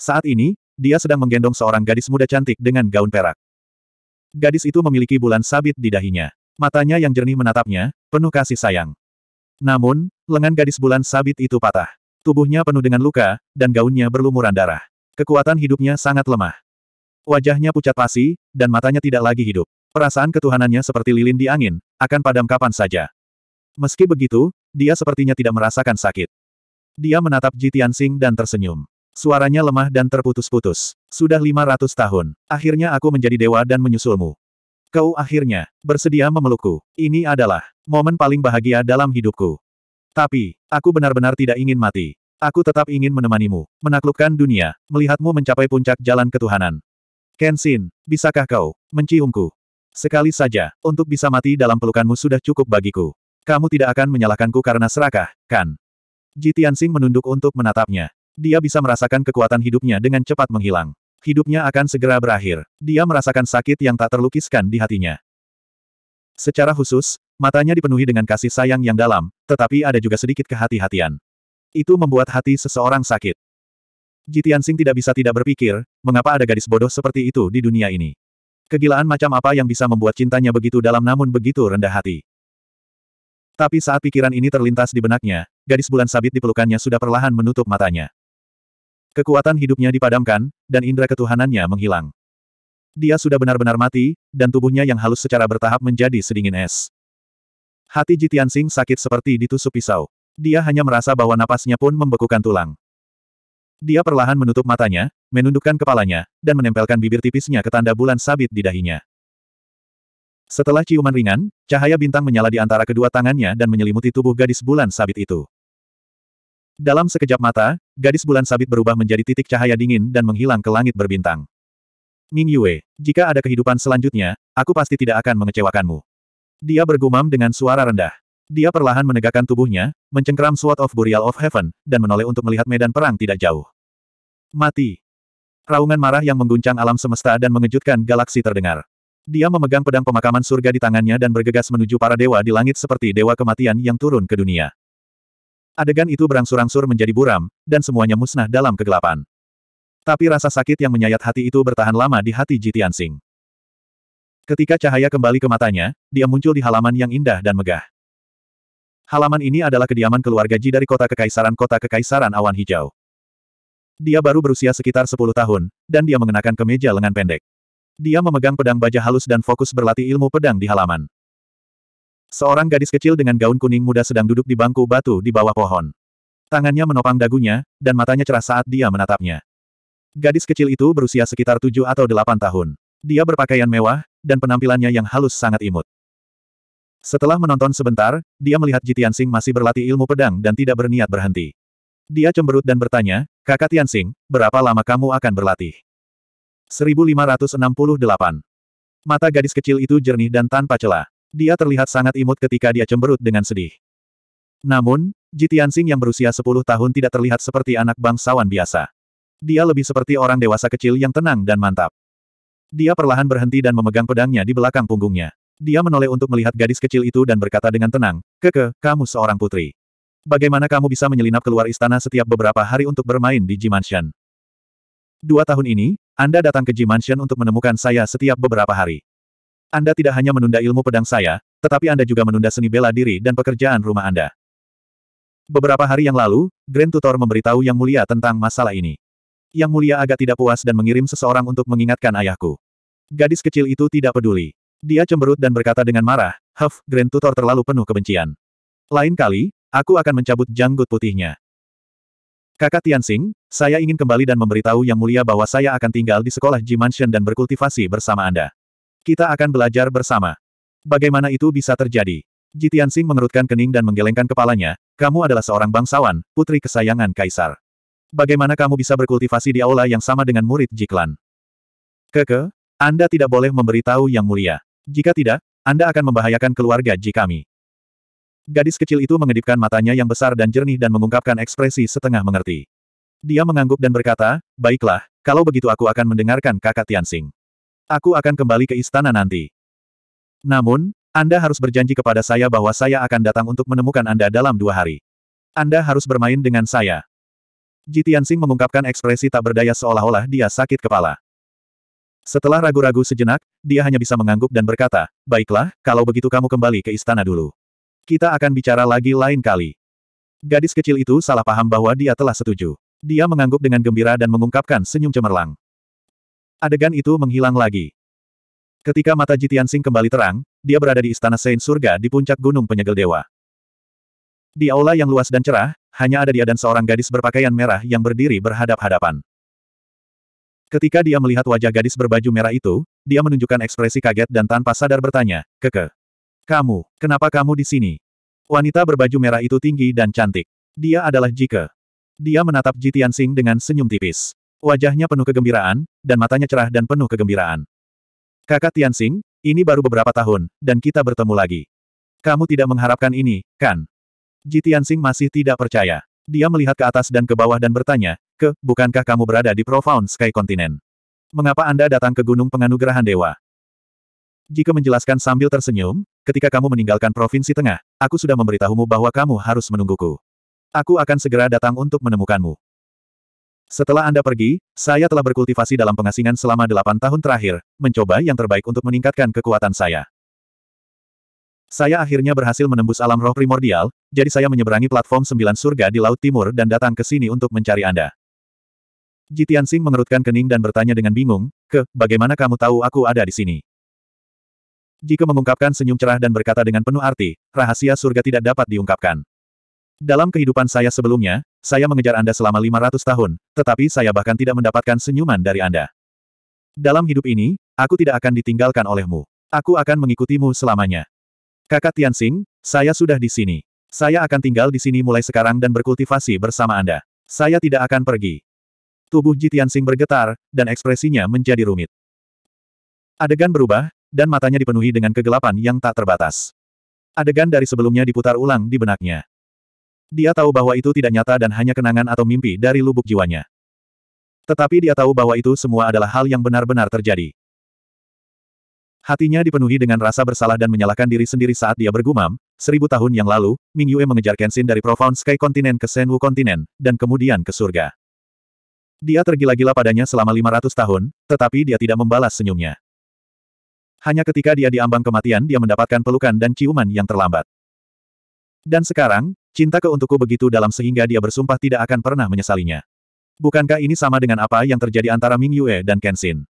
Saat ini, dia sedang menggendong seorang gadis muda cantik dengan gaun perak. Gadis itu memiliki bulan sabit di dahinya. Matanya yang jernih menatapnya, penuh kasih sayang. Namun, lengan gadis bulan sabit itu patah. Tubuhnya penuh dengan luka, dan gaunnya berlumuran darah. Kekuatan hidupnya sangat lemah. Wajahnya pucat pasi, dan matanya tidak lagi hidup. Perasaan ketuhanannya seperti lilin di angin, akan padam kapan saja. Meski begitu, dia sepertinya tidak merasakan sakit. Dia menatap Jitian Tianxing dan tersenyum. Suaranya lemah dan terputus-putus. Sudah 500 tahun. Akhirnya aku menjadi dewa dan menyusulmu. Kau akhirnya bersedia memelukku. Ini adalah momen paling bahagia dalam hidupku. Tapi, aku benar-benar tidak ingin mati. Aku tetap ingin menemanimu, menaklukkan dunia, melihatmu mencapai puncak jalan ketuhanan. Kenshin, bisakah kau menciumku? Sekali saja, untuk bisa mati dalam pelukanmu sudah cukup bagiku. Kamu tidak akan menyalahkanku karena serakah, kan? Jitian menunduk untuk menatapnya. Dia bisa merasakan kekuatan hidupnya dengan cepat menghilang. Hidupnya akan segera berakhir. Dia merasakan sakit yang tak terlukiskan di hatinya. Secara khusus, matanya dipenuhi dengan kasih sayang yang dalam, tetapi ada juga sedikit kehati-hatian. Itu membuat hati seseorang sakit. Jitian Sing tidak bisa tidak berpikir, mengapa ada gadis bodoh seperti itu di dunia ini. Kegilaan macam apa yang bisa membuat cintanya begitu dalam namun begitu rendah hati. Tapi saat pikiran ini terlintas di benaknya, gadis bulan sabit di pelukannya sudah perlahan menutup matanya. Kekuatan hidupnya dipadamkan, dan indera ketuhanannya menghilang. Dia sudah benar-benar mati, dan tubuhnya yang halus secara bertahap menjadi sedingin es. Hati Jitian Jitiansing sakit seperti ditusuk pisau. Dia hanya merasa bahwa napasnya pun membekukan tulang. Dia perlahan menutup matanya, menundukkan kepalanya, dan menempelkan bibir tipisnya ke tanda bulan sabit di dahinya. Setelah ciuman ringan, cahaya bintang menyala di antara kedua tangannya dan menyelimuti tubuh gadis bulan sabit itu. Dalam sekejap mata, gadis bulan sabit berubah menjadi titik cahaya dingin dan menghilang ke langit berbintang. Ming Yue, jika ada kehidupan selanjutnya, aku pasti tidak akan mengecewakanmu. Dia bergumam dengan suara rendah. Dia perlahan menegakkan tubuhnya, mencengkram Sword of Burial of Heaven, dan menoleh untuk melihat medan perang tidak jauh. Mati. Raungan marah yang mengguncang alam semesta dan mengejutkan galaksi terdengar. Dia memegang pedang pemakaman surga di tangannya dan bergegas menuju para dewa di langit seperti dewa kematian yang turun ke dunia. Adegan itu berangsur-angsur menjadi buram, dan semuanya musnah dalam kegelapan. Tapi rasa sakit yang menyayat hati itu bertahan lama di hati Jitian Sing. Ketika cahaya kembali ke matanya, dia muncul di halaman yang indah dan megah. Halaman ini adalah kediaman keluarga Ji dari kota kekaisaran kota kekaisaran awan hijau. Dia baru berusia sekitar 10 tahun, dan dia mengenakan kemeja lengan pendek. Dia memegang pedang baja halus dan fokus berlatih ilmu pedang di halaman. Seorang gadis kecil dengan gaun kuning muda sedang duduk di bangku batu di bawah pohon. Tangannya menopang dagunya, dan matanya cerah saat dia menatapnya. Gadis kecil itu berusia sekitar tujuh atau delapan tahun. Dia berpakaian mewah, dan penampilannya yang halus sangat imut. Setelah menonton sebentar, dia melihat Jitian Sing masih berlatih ilmu pedang dan tidak berniat berhenti. Dia cemberut dan bertanya, Kakak Tian berapa lama kamu akan berlatih? 1568. Mata gadis kecil itu jernih dan tanpa celah. Dia terlihat sangat imut ketika dia cemberut dengan sedih. Namun, Jitiansing yang berusia 10 tahun tidak terlihat seperti anak bangsawan biasa. Dia lebih seperti orang dewasa kecil yang tenang dan mantap. Dia perlahan berhenti dan memegang pedangnya di belakang punggungnya. Dia menoleh untuk melihat gadis kecil itu dan berkata dengan tenang, Keke, kamu seorang putri. Bagaimana kamu bisa menyelinap keluar istana setiap beberapa hari untuk bermain di Jimanshan? Dua tahun ini, Anda datang ke Jimanshan untuk menemukan saya setiap beberapa hari. Anda tidak hanya menunda ilmu pedang saya, tetapi Anda juga menunda seni bela diri dan pekerjaan rumah Anda. Beberapa hari yang lalu, Grand Tutor memberitahu Yang Mulia tentang masalah ini. Yang Mulia agak tidak puas dan mengirim seseorang untuk mengingatkan ayahku. Gadis kecil itu tidak peduli. Dia cemberut dan berkata dengan marah, Huff, Grand Tutor terlalu penuh kebencian. Lain kali, aku akan mencabut janggut putihnya. Kakak Tianxing, saya ingin kembali dan memberitahu Yang Mulia bahwa saya akan tinggal di sekolah G Mansion dan berkultivasi bersama Anda. Kita akan belajar bersama. Bagaimana itu bisa terjadi? Jitian Sing mengerutkan kening dan menggelengkan kepalanya, kamu adalah seorang bangsawan, putri kesayangan kaisar. Bagaimana kamu bisa berkultivasi di aula yang sama dengan murid Jiklan? Keke, Anda tidak boleh memberitahu yang mulia. Jika tidak, Anda akan membahayakan keluarga Ji kami. Gadis kecil itu mengedipkan matanya yang besar dan jernih dan mengungkapkan ekspresi setengah mengerti. Dia mengangguk dan berkata, baiklah, kalau begitu aku akan mendengarkan kakak Tianxing. Aku akan kembali ke istana nanti. Namun, Anda harus berjanji kepada saya bahwa saya akan datang untuk menemukan Anda dalam dua hari. Anda harus bermain dengan saya. Jitian mengungkapkan ekspresi tak berdaya seolah-olah dia sakit kepala. Setelah ragu-ragu sejenak, dia hanya bisa mengangguk dan berkata, Baiklah, kalau begitu kamu kembali ke istana dulu. Kita akan bicara lagi lain kali. Gadis kecil itu salah paham bahwa dia telah setuju. Dia mengangguk dengan gembira dan mengungkapkan senyum cemerlang. Adegan itu menghilang lagi. Ketika mata Jitian Jitiansing kembali terang, dia berada di istana Saint Surga di puncak gunung penyegel dewa. Di aula yang luas dan cerah, hanya ada dia dan seorang gadis berpakaian merah yang berdiri berhadap-hadapan. Ketika dia melihat wajah gadis berbaju merah itu, dia menunjukkan ekspresi kaget dan tanpa sadar bertanya, Keke. Kamu, kenapa kamu di sini? Wanita berbaju merah itu tinggi dan cantik. Dia adalah Jike. Dia menatap Jitian Jitiansing dengan senyum tipis. Wajahnya penuh kegembiraan, dan matanya cerah dan penuh kegembiraan. Kakak Tianxing, ini baru beberapa tahun, dan kita bertemu lagi. Kamu tidak mengharapkan ini, kan? Ji Tianxing masih tidak percaya. Dia melihat ke atas dan ke bawah dan bertanya, ke, bukankah kamu berada di Profound Sky Continent? Mengapa Anda datang ke Gunung Penganugerahan Dewa? Jika menjelaskan sambil tersenyum, ketika kamu meninggalkan Provinsi Tengah, aku sudah memberitahumu bahwa kamu harus menungguku. Aku akan segera datang untuk menemukanmu. Setelah Anda pergi, saya telah berkultivasi dalam pengasingan selama delapan tahun terakhir, mencoba yang terbaik untuk meningkatkan kekuatan saya. Saya akhirnya berhasil menembus alam roh primordial, jadi saya menyeberangi platform sembilan surga di Laut Timur dan datang ke sini untuk mencari Anda. Jitian Singh mengerutkan kening dan bertanya dengan bingung, ke, bagaimana kamu tahu aku ada di sini? Jika mengungkapkan senyum cerah dan berkata dengan penuh arti, rahasia surga tidak dapat diungkapkan. Dalam kehidupan saya sebelumnya, saya mengejar Anda selama 500 tahun, tetapi saya bahkan tidak mendapatkan senyuman dari Anda. Dalam hidup ini, aku tidak akan ditinggalkan olehmu. Aku akan mengikutimu selamanya. Kakak Tianxing, saya sudah di sini. Saya akan tinggal di sini mulai sekarang dan berkultivasi bersama Anda. Saya tidak akan pergi. Tubuh Ji Tianxing bergetar, dan ekspresinya menjadi rumit. Adegan berubah, dan matanya dipenuhi dengan kegelapan yang tak terbatas. Adegan dari sebelumnya diputar ulang di benaknya. Dia tahu bahwa itu tidak nyata dan hanya kenangan atau mimpi dari lubuk jiwanya. Tetapi dia tahu bahwa itu semua adalah hal yang benar-benar terjadi. Hatinya dipenuhi dengan rasa bersalah dan menyalahkan diri sendiri saat dia bergumam, seribu tahun yang lalu, Ming Yue mengejar Kenshin dari Profound Sky Continent ke Senwu Continent, dan kemudian ke surga. Dia tergila-gila padanya selama 500 tahun, tetapi dia tidak membalas senyumnya. Hanya ketika dia diambang kematian dia mendapatkan pelukan dan ciuman yang terlambat. Dan sekarang, Cinta keuntukku begitu dalam sehingga dia bersumpah tidak akan pernah menyesalinya. Bukankah ini sama dengan apa yang terjadi antara Ming Yue dan Kenshin?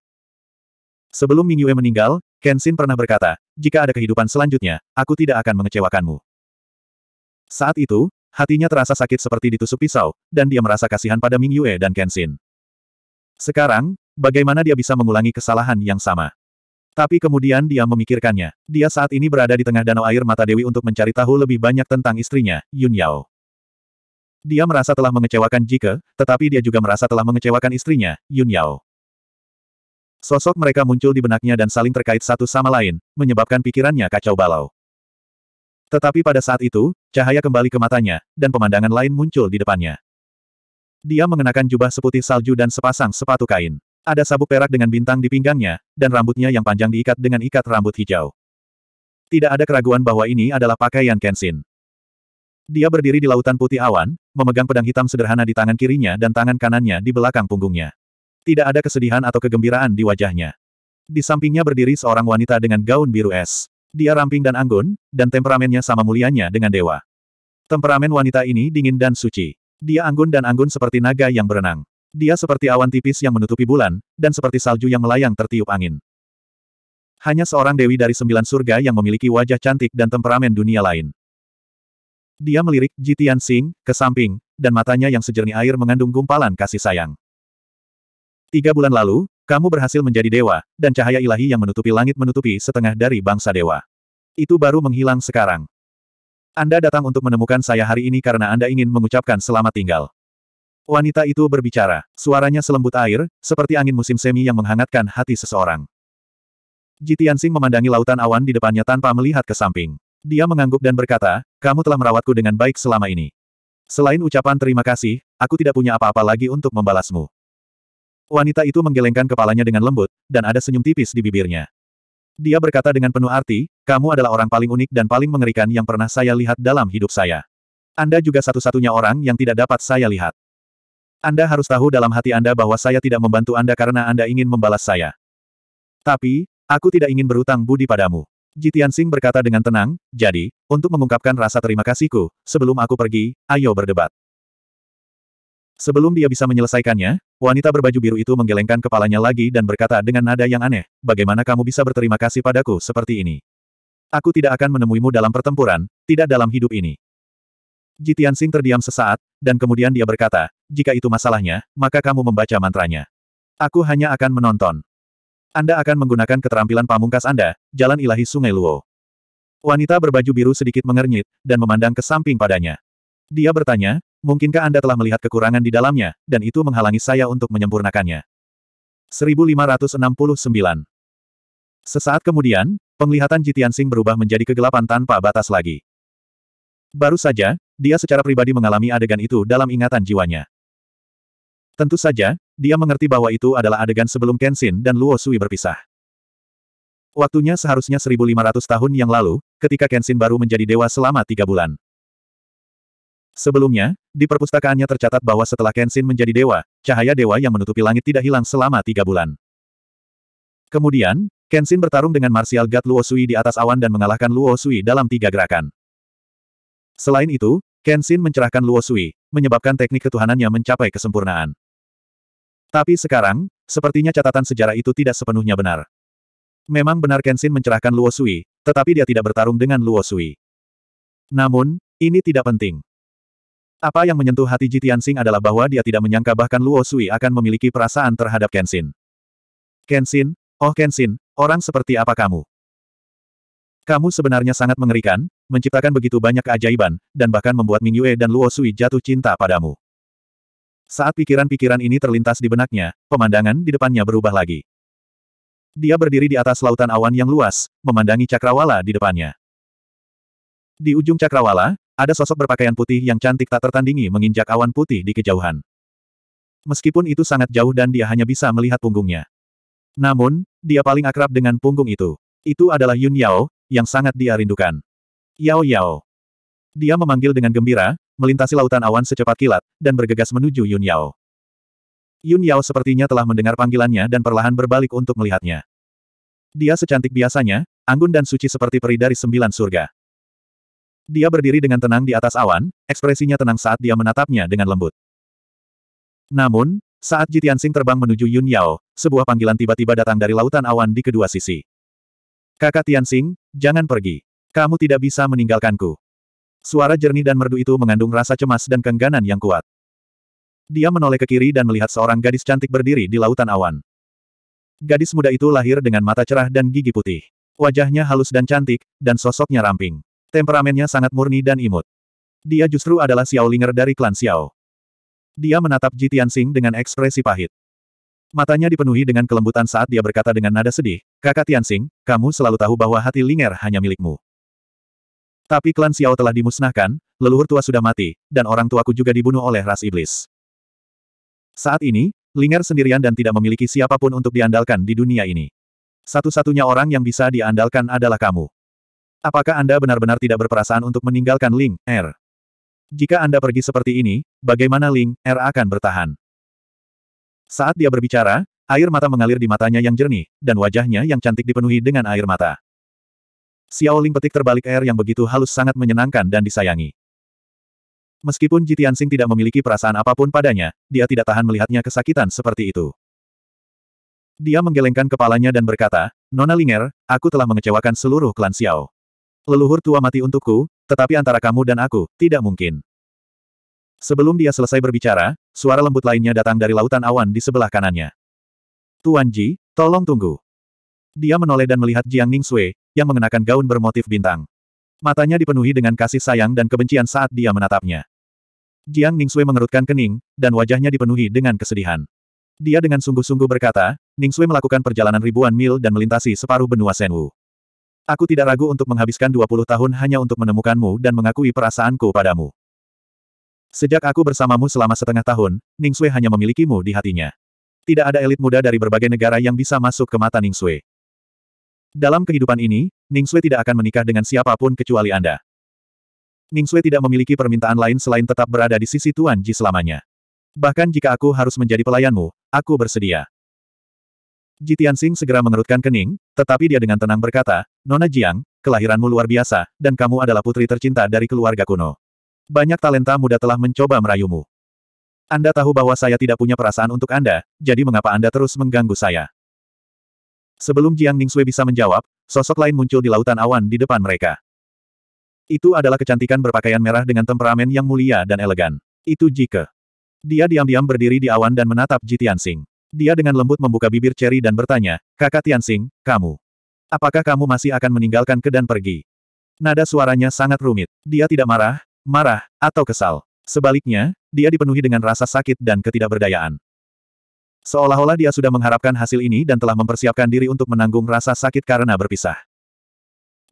Sebelum Ming Yue meninggal, Kenshin pernah berkata, jika ada kehidupan selanjutnya, aku tidak akan mengecewakanmu. Saat itu, hatinya terasa sakit seperti ditusuk pisau, dan dia merasa kasihan pada Ming Yue dan Kenshin. Sekarang, bagaimana dia bisa mengulangi kesalahan yang sama? Tapi kemudian dia memikirkannya. Dia saat ini berada di tengah danau air mata Dewi untuk mencari tahu lebih banyak tentang istrinya, Yun Yao. Dia merasa telah mengecewakan Jike, tetapi dia juga merasa telah mengecewakan istrinya, Yun Yao. Sosok mereka muncul di benaknya dan saling terkait satu sama lain, menyebabkan pikirannya kacau balau. Tetapi pada saat itu, cahaya kembali ke matanya, dan pemandangan lain muncul di depannya. Dia mengenakan jubah seputih salju dan sepasang sepatu kain. Ada sabuk perak dengan bintang di pinggangnya, dan rambutnya yang panjang diikat dengan ikat rambut hijau. Tidak ada keraguan bahwa ini adalah pakaian Kenshin. Dia berdiri di lautan putih awan, memegang pedang hitam sederhana di tangan kirinya dan tangan kanannya di belakang punggungnya. Tidak ada kesedihan atau kegembiraan di wajahnya. Di sampingnya berdiri seorang wanita dengan gaun biru es. Dia ramping dan anggun, dan temperamennya sama mulianya dengan dewa. Temperamen wanita ini dingin dan suci. Dia anggun dan anggun seperti naga yang berenang. Dia seperti awan tipis yang menutupi bulan, dan seperti salju yang melayang tertiup angin. Hanya seorang dewi dari sembilan surga yang memiliki wajah cantik dan temperamen dunia lain. Dia melirik Jitian Sing, ke samping, dan matanya yang sejernih air mengandung gumpalan kasih sayang. Tiga bulan lalu, kamu berhasil menjadi dewa, dan cahaya ilahi yang menutupi langit menutupi setengah dari bangsa dewa. Itu baru menghilang sekarang. Anda datang untuk menemukan saya hari ini karena Anda ingin mengucapkan selamat tinggal. Wanita itu berbicara, suaranya selembut air, seperti angin musim semi yang menghangatkan hati seseorang. Jitiansing memandangi lautan awan di depannya tanpa melihat ke samping. Dia mengangguk dan berkata, kamu telah merawatku dengan baik selama ini. Selain ucapan terima kasih, aku tidak punya apa-apa lagi untuk membalasmu. Wanita itu menggelengkan kepalanya dengan lembut, dan ada senyum tipis di bibirnya. Dia berkata dengan penuh arti, kamu adalah orang paling unik dan paling mengerikan yang pernah saya lihat dalam hidup saya. Anda juga satu-satunya orang yang tidak dapat saya lihat. Anda harus tahu dalam hati Anda bahwa saya tidak membantu Anda karena Anda ingin membalas saya. Tapi, aku tidak ingin berutang budi padamu. Jitian Singh berkata dengan tenang, jadi, untuk mengungkapkan rasa terima kasihku, sebelum aku pergi, ayo berdebat. Sebelum dia bisa menyelesaikannya, wanita berbaju biru itu menggelengkan kepalanya lagi dan berkata dengan nada yang aneh, bagaimana kamu bisa berterima kasih padaku seperti ini? Aku tidak akan menemuimu dalam pertempuran, tidak dalam hidup ini. Ji Tianxing terdiam sesaat, dan kemudian dia berkata, jika itu masalahnya, maka kamu membaca mantranya. Aku hanya akan menonton. Anda akan menggunakan keterampilan pamungkas Anda, Jalan Ilahi Sungai Luo. Wanita berbaju biru sedikit mengernyit, dan memandang ke samping padanya. Dia bertanya, mungkinkah Anda telah melihat kekurangan di dalamnya, dan itu menghalangi saya untuk menyempurnakannya. 1569 Sesaat kemudian, penglihatan Jitian Sing berubah menjadi kegelapan tanpa batas lagi. Baru saja, dia secara pribadi mengalami adegan itu dalam ingatan jiwanya. Tentu saja, dia mengerti bahwa itu adalah adegan sebelum Kenshin dan Luo Sui berpisah. Waktunya seharusnya 1500 tahun yang lalu, ketika Kenshin baru menjadi dewa selama tiga bulan. Sebelumnya, di perpustakaannya tercatat bahwa setelah Kenshin menjadi dewa, cahaya dewa yang menutupi langit tidak hilang selama tiga bulan. Kemudian, Kenshin bertarung dengan Martial God Luo Sui di atas awan dan mengalahkan Luo Sui dalam tiga gerakan. Selain itu, Kenshin mencerahkan Luo Sui, menyebabkan teknik ketuhanannya mencapai kesempurnaan. Tapi sekarang, sepertinya catatan sejarah itu tidak sepenuhnya benar. Memang benar Kenshin mencerahkan Luo Sui, tetapi dia tidak bertarung dengan Luo Sui. Namun, ini tidak penting. Apa yang menyentuh hati Ji Tianxing adalah bahwa dia tidak menyangka bahkan Luo Sui akan memiliki perasaan terhadap Kenshin. Kenshin, oh Kenshin, orang seperti apa kamu? Kamu sebenarnya sangat mengerikan, menciptakan begitu banyak keajaiban, dan bahkan membuat Ming Yue dan Luo Sui jatuh cinta padamu. Saat pikiran-pikiran ini terlintas di benaknya, pemandangan di depannya berubah lagi. Dia berdiri di atas lautan awan yang luas, memandangi cakrawala di depannya. Di ujung cakrawala, ada sosok berpakaian putih yang cantik tak tertandingi menginjak awan putih di kejauhan. Meskipun itu sangat jauh dan dia hanya bisa melihat punggungnya. Namun, dia paling akrab dengan punggung itu. Itu adalah Yun Yao, yang sangat dia rindukan. Yao Yao. Dia memanggil dengan gembira, melintasi lautan awan secepat kilat, dan bergegas menuju Yun Yao. Yun Yao sepertinya telah mendengar panggilannya dan perlahan berbalik untuk melihatnya. Dia secantik biasanya, anggun dan suci seperti peri dari sembilan surga. Dia berdiri dengan tenang di atas awan, ekspresinya tenang saat dia menatapnya dengan lembut. Namun, saat Sing terbang menuju Yun Yao, sebuah panggilan tiba-tiba datang dari lautan awan di kedua sisi. Kakak Tianxing, jangan pergi. Kamu tidak bisa meninggalkanku. Suara jernih dan merdu itu mengandung rasa cemas dan kengganan yang kuat. Dia menoleh ke kiri dan melihat seorang gadis cantik berdiri di lautan awan. Gadis muda itu lahir dengan mata cerah dan gigi putih. Wajahnya halus dan cantik, dan sosoknya ramping. Temperamennya sangat murni dan imut. Dia justru adalah Xiao Ling'er dari klan Xiao. Dia menatap Ji Tianxing dengan ekspresi pahit. Matanya dipenuhi dengan kelembutan saat dia berkata dengan nada sedih, Kakak Tianxing, kamu selalu tahu bahwa hati Linger hanya milikmu. Tapi klan Xiao telah dimusnahkan, leluhur tua sudah mati, dan orang tuaku juga dibunuh oleh ras iblis. Saat ini, Linger sendirian dan tidak memiliki siapapun untuk diandalkan di dunia ini. Satu-satunya orang yang bisa diandalkan adalah kamu. Apakah Anda benar-benar tidak berperasaan untuk meninggalkan Ling, R? Er? Jika Anda pergi seperti ini, bagaimana Ling, R er akan bertahan? Saat dia berbicara, air mata mengalir di matanya yang jernih, dan wajahnya yang cantik dipenuhi dengan air mata. Xiao Ling petik terbalik air yang begitu halus sangat menyenangkan dan disayangi. Meskipun Jitian Sing tidak memiliki perasaan apapun padanya, dia tidak tahan melihatnya kesakitan seperti itu. Dia menggelengkan kepalanya dan berkata, Nona Linger, aku telah mengecewakan seluruh klan Xiao. Leluhur tua mati untukku, tetapi antara kamu dan aku, tidak mungkin. Sebelum dia selesai berbicara, suara lembut lainnya datang dari lautan awan di sebelah kanannya. Tuan Ji, tolong tunggu. Dia menoleh dan melihat Jiang Sui, yang mengenakan gaun bermotif bintang. Matanya dipenuhi dengan kasih sayang dan kebencian saat dia menatapnya. Jiang Sui mengerutkan kening, dan wajahnya dipenuhi dengan kesedihan. Dia dengan sungguh-sungguh berkata, Sui melakukan perjalanan ribuan mil dan melintasi separuh benua Senwu. Aku tidak ragu untuk menghabiskan 20 tahun hanya untuk menemukanmu dan mengakui perasaanku padamu. Sejak aku bersamamu selama setengah tahun, Ning Xue hanya memilikimu di hatinya. Tidak ada elit muda dari berbagai negara yang bisa masuk ke mata Ning Xue. Dalam kehidupan ini, Ning Xue tidak akan menikah dengan siapapun kecuali Anda. Ning Xue tidak memiliki permintaan lain selain tetap berada di sisi Tuan Ji selamanya. Bahkan jika aku harus menjadi pelayanmu, aku bersedia. Ji Tianxing segera mengerutkan kening, tetapi dia dengan tenang berkata, Nona Jiang, kelahiranmu luar biasa, dan kamu adalah putri tercinta dari keluarga kuno. Banyak talenta muda telah mencoba merayumu. Anda tahu bahwa saya tidak punya perasaan untuk Anda, jadi mengapa Anda terus mengganggu saya? Sebelum Jiang Ningxue bisa menjawab, sosok lain muncul di lautan awan di depan mereka. Itu adalah kecantikan berpakaian merah dengan temperamen yang mulia dan elegan. Itu Jike. Dia diam-diam berdiri di awan dan menatap Ji Tianxing. Dia dengan lembut membuka bibir ceri dan bertanya, Kakak Tianxing, kamu. Apakah kamu masih akan meninggalkan ke dan pergi? Nada suaranya sangat rumit. Dia tidak marah, marah, atau kesal. Sebaliknya, dia dipenuhi dengan rasa sakit dan ketidakberdayaan. Seolah-olah dia sudah mengharapkan hasil ini dan telah mempersiapkan diri untuk menanggung rasa sakit karena berpisah.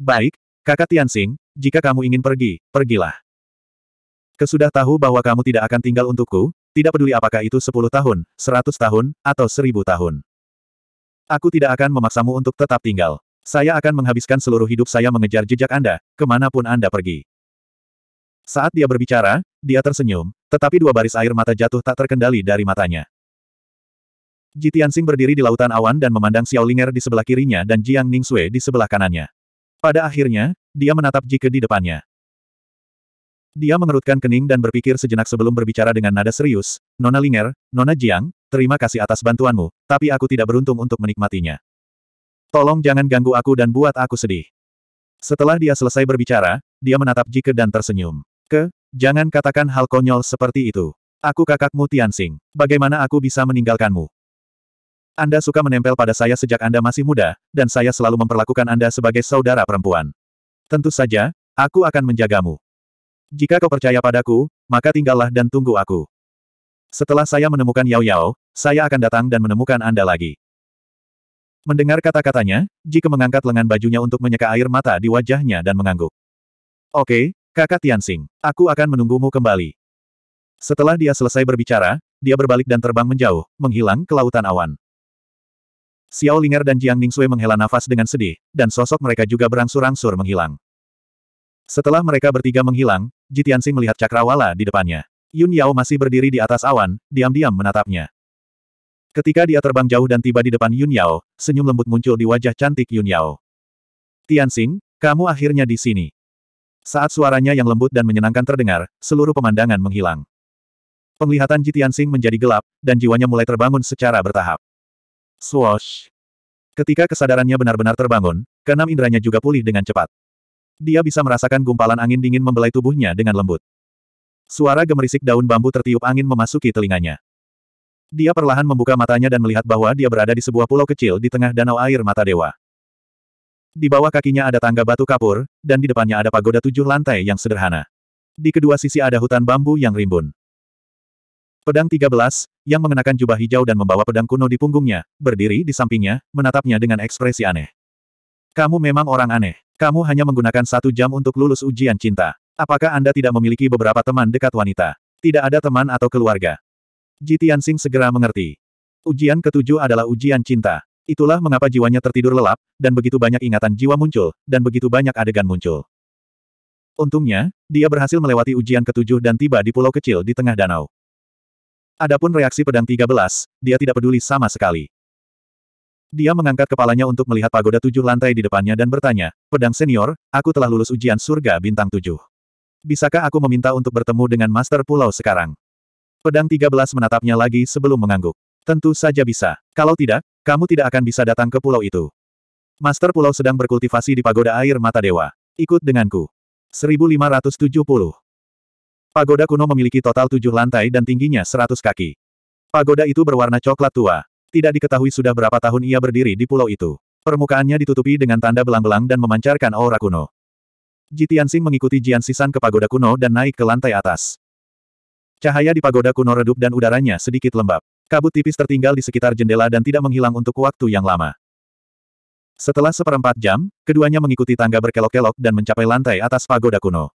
Baik, kakak Tianxing, jika kamu ingin pergi, pergilah. Kesudah tahu bahwa kamu tidak akan tinggal untukku, tidak peduli apakah itu sepuluh tahun, seratus tahun, atau seribu tahun. Aku tidak akan memaksamu untuk tetap tinggal. Saya akan menghabiskan seluruh hidup saya mengejar jejak Anda, kemanapun Anda pergi. Saat dia berbicara, dia tersenyum, tetapi dua baris air mata jatuh tak terkendali dari matanya. Ji Tianxing berdiri di lautan awan dan memandang Xiao Linger di sebelah kirinya dan Jiang Ningxue di sebelah kanannya. Pada akhirnya, dia menatap Jike di depannya. Dia mengerutkan kening dan berpikir sejenak sebelum berbicara dengan nada serius, Nona Linger, Nona Jiang, terima kasih atas bantuanmu, tapi aku tidak beruntung untuk menikmatinya. Tolong jangan ganggu aku dan buat aku sedih. Setelah dia selesai berbicara, dia menatap Jike dan tersenyum. Ke, jangan katakan hal konyol seperti itu. Aku kakakmu Tianxing. Bagaimana aku bisa meninggalkanmu? Anda suka menempel pada saya sejak Anda masih muda, dan saya selalu memperlakukan Anda sebagai saudara perempuan. Tentu saja, aku akan menjagamu. Jika kau percaya padaku, maka tinggallah dan tunggu aku. Setelah saya menemukan Yao Yao, saya akan datang dan menemukan Anda lagi. Mendengar kata-katanya, Jika mengangkat lengan bajunya untuk menyeka air mata di wajahnya dan mengangguk. Oke, Kakak Tianxing, aku akan menunggumu kembali. Setelah dia selesai berbicara, dia berbalik dan terbang menjauh, menghilang ke lautan awan. Xiao Ling'er dan Jiang Ningxue menghela nafas dengan sedih, dan sosok mereka juga berangsur-angsur menghilang. Setelah mereka bertiga menghilang, Ji Tianxing melihat cakrawala di depannya. Yun Yao masih berdiri di atas awan, diam-diam menatapnya. Ketika dia terbang jauh dan tiba di depan Yun Yao, senyum lembut muncul di wajah cantik Yun Yao. Tianxing, kamu akhirnya di sini. Saat suaranya yang lembut dan menyenangkan terdengar, seluruh pemandangan menghilang. Penglihatan Jitian Sing menjadi gelap, dan jiwanya mulai terbangun secara bertahap. Swoosh! Ketika kesadarannya benar-benar terbangun, keenam inderanya juga pulih dengan cepat. Dia bisa merasakan gumpalan angin dingin membelai tubuhnya dengan lembut. Suara gemerisik daun bambu tertiup angin memasuki telinganya. Dia perlahan membuka matanya dan melihat bahwa dia berada di sebuah pulau kecil di tengah danau air mata dewa. Di bawah kakinya ada tangga batu kapur, dan di depannya ada pagoda tujuh lantai yang sederhana. Di kedua sisi ada hutan bambu yang rimbun. Pedang 13, yang mengenakan jubah hijau dan membawa pedang kuno di punggungnya, berdiri di sampingnya, menatapnya dengan ekspresi aneh. Kamu memang orang aneh. Kamu hanya menggunakan satu jam untuk lulus ujian cinta. Apakah Anda tidak memiliki beberapa teman dekat wanita? Tidak ada teman atau keluarga? Ji Tianxing segera mengerti. Ujian ketujuh adalah ujian cinta. Itulah mengapa jiwanya tertidur lelap, dan begitu banyak ingatan jiwa muncul, dan begitu banyak adegan muncul. Untungnya, dia berhasil melewati ujian ketujuh dan tiba di pulau kecil di tengah danau. Adapun reaksi pedang tiga belas, dia tidak peduli sama sekali. Dia mengangkat kepalanya untuk melihat pagoda tujuh lantai di depannya dan bertanya, Pedang senior, aku telah lulus ujian surga bintang tujuh. Bisakah aku meminta untuk bertemu dengan Master Pulau sekarang? Pedang tiga belas menatapnya lagi sebelum mengangguk. Tentu saja bisa. Kalau tidak, kamu tidak akan bisa datang ke pulau itu. Master Pulau sedang berkultivasi di Pagoda Air Mata Dewa. Ikut denganku. 1570. Pagoda kuno memiliki total tujuh lantai dan tingginya 100 kaki. Pagoda itu berwarna coklat tua. Tidak diketahui sudah berapa tahun ia berdiri di pulau itu. Permukaannya ditutupi dengan tanda belang-belang dan memancarkan aura kuno. Jitiansing mengikuti Jian Sisan ke pagoda kuno dan naik ke lantai atas. Cahaya di pagoda kuno redup dan udaranya sedikit lembab. Kabut tipis tertinggal di sekitar jendela dan tidak menghilang untuk waktu yang lama. Setelah seperempat jam, keduanya mengikuti tangga berkelok-kelok dan mencapai lantai atas pagoda kuno.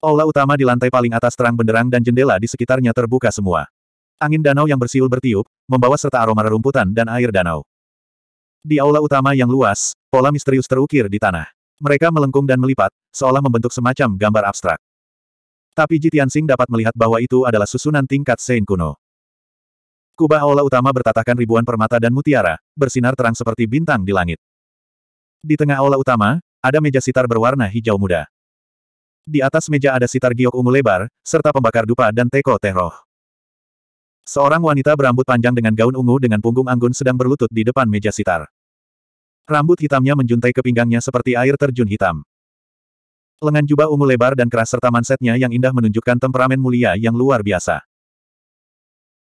Aula utama di lantai paling atas terang benderang dan jendela di sekitarnya terbuka semua. Angin danau yang bersiul bertiup, membawa serta aroma rerumputan dan air danau. Di aula utama yang luas, pola misterius terukir di tanah. Mereka melengkung dan melipat, seolah membentuk semacam gambar abstrak. Tapi Jitian Sing dapat melihat bahwa itu adalah susunan tingkat Sein kuno. Kubah aula utama bertatakan ribuan permata dan mutiara, bersinar terang seperti bintang di langit. Di tengah aula utama, ada meja sitar berwarna hijau muda. Di atas meja ada sitar giok ungu lebar, serta pembakar dupa dan teko teh roh. Seorang wanita berambut panjang dengan gaun ungu dengan punggung anggun sedang berlutut di depan meja sitar. Rambut hitamnya menjuntai ke pinggangnya seperti air terjun hitam. Lengan jubah ungu lebar dan keras serta mansetnya yang indah menunjukkan temperamen mulia yang luar biasa.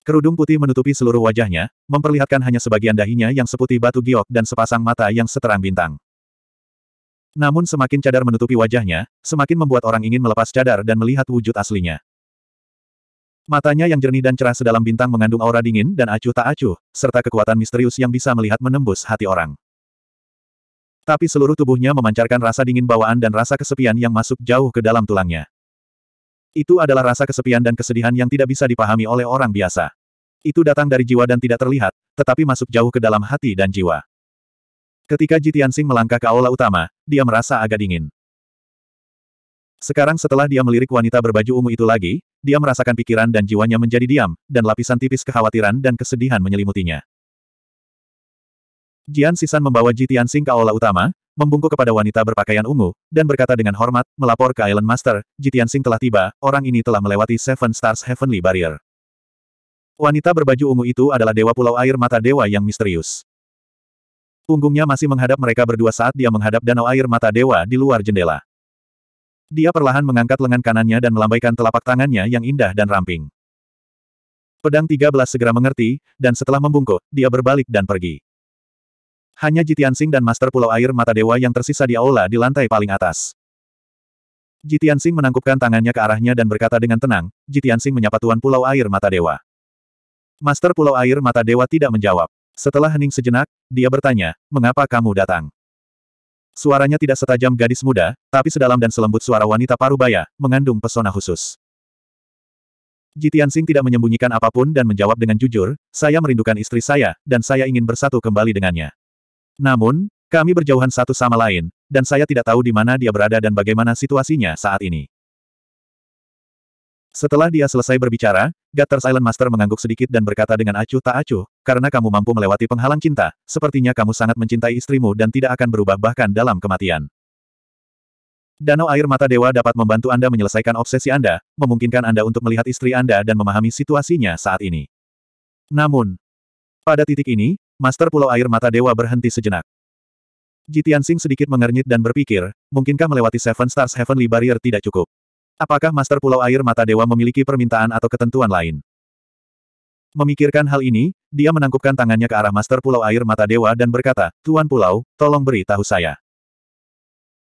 Kerudung putih menutupi seluruh wajahnya, memperlihatkan hanya sebagian dahinya yang seputih batu giok dan sepasang mata yang seterang bintang. Namun semakin cadar menutupi wajahnya, semakin membuat orang ingin melepas cadar dan melihat wujud aslinya. Matanya yang jernih dan cerah sedalam bintang mengandung aura dingin dan acuh tak acuh, serta kekuatan misterius yang bisa melihat menembus hati orang. Tapi seluruh tubuhnya memancarkan rasa dingin bawaan dan rasa kesepian yang masuk jauh ke dalam tulangnya. Itu adalah rasa kesepian dan kesedihan yang tidak bisa dipahami oleh orang biasa. Itu datang dari jiwa dan tidak terlihat, tetapi masuk jauh ke dalam hati dan jiwa. Ketika Jitian Sing melangkah ke aula utama, dia merasa agak dingin. Sekarang setelah dia melirik wanita berbaju ungu itu lagi, dia merasakan pikiran dan jiwanya menjadi diam, dan lapisan tipis kekhawatiran dan kesedihan menyelimutinya. Jian Sisan membawa Jitian Sing ke aula utama, membungkuk kepada wanita berpakaian ungu, dan berkata dengan hormat, melapor ke Island Master, Jitian Sing telah tiba, orang ini telah melewati Seven Stars Heavenly Barrier. Wanita berbaju ungu itu adalah Dewa Pulau Air Mata Dewa yang misterius. Punggungnya masih menghadap mereka berdua saat dia menghadap danau air mata dewa di luar jendela. Dia perlahan mengangkat lengan kanannya dan melambaikan telapak tangannya yang indah dan ramping. Pedang 13 segera mengerti, dan setelah membungkuk, dia berbalik dan pergi. Hanya Jitian Jitiansing dan Master Pulau Air Mata Dewa yang tersisa di aula di lantai paling atas. Jitian Jitiansing menangkupkan tangannya ke arahnya dan berkata dengan tenang, "Jitian Jitiansing menyapa Tuan Pulau Air Mata Dewa. Master Pulau Air Mata Dewa tidak menjawab. Setelah hening sejenak, dia bertanya, mengapa kamu datang? Suaranya tidak setajam gadis muda, tapi sedalam dan selembut suara wanita parubaya, mengandung pesona khusus. Jitian Jitiansing tidak menyembunyikan apapun dan menjawab dengan jujur, saya merindukan istri saya, dan saya ingin bersatu kembali dengannya. Namun, kami berjauhan satu sama lain, dan saya tidak tahu di mana dia berada dan bagaimana situasinya saat ini. Setelah dia selesai berbicara, Gutters Island Master mengangguk sedikit dan berkata dengan acuh tak acuh, karena kamu mampu melewati penghalang cinta, sepertinya kamu sangat mencintai istrimu dan tidak akan berubah bahkan dalam kematian. Danau air mata dewa dapat membantu Anda menyelesaikan obsesi Anda, memungkinkan Anda untuk melihat istri Anda dan memahami situasinya saat ini. Namun, pada titik ini, Master Pulau Air Mata Dewa berhenti sejenak. Jitian Sing sedikit mengernyit dan berpikir, mungkinkah melewati Seven Stars Heavenly Barrier tidak cukup? Apakah Master Pulau Air Mata Dewa memiliki permintaan atau ketentuan lain? Memikirkan hal ini, dia menangkupkan tangannya ke arah Master Pulau Air Mata Dewa dan berkata, Tuan Pulau, tolong beri tahu saya.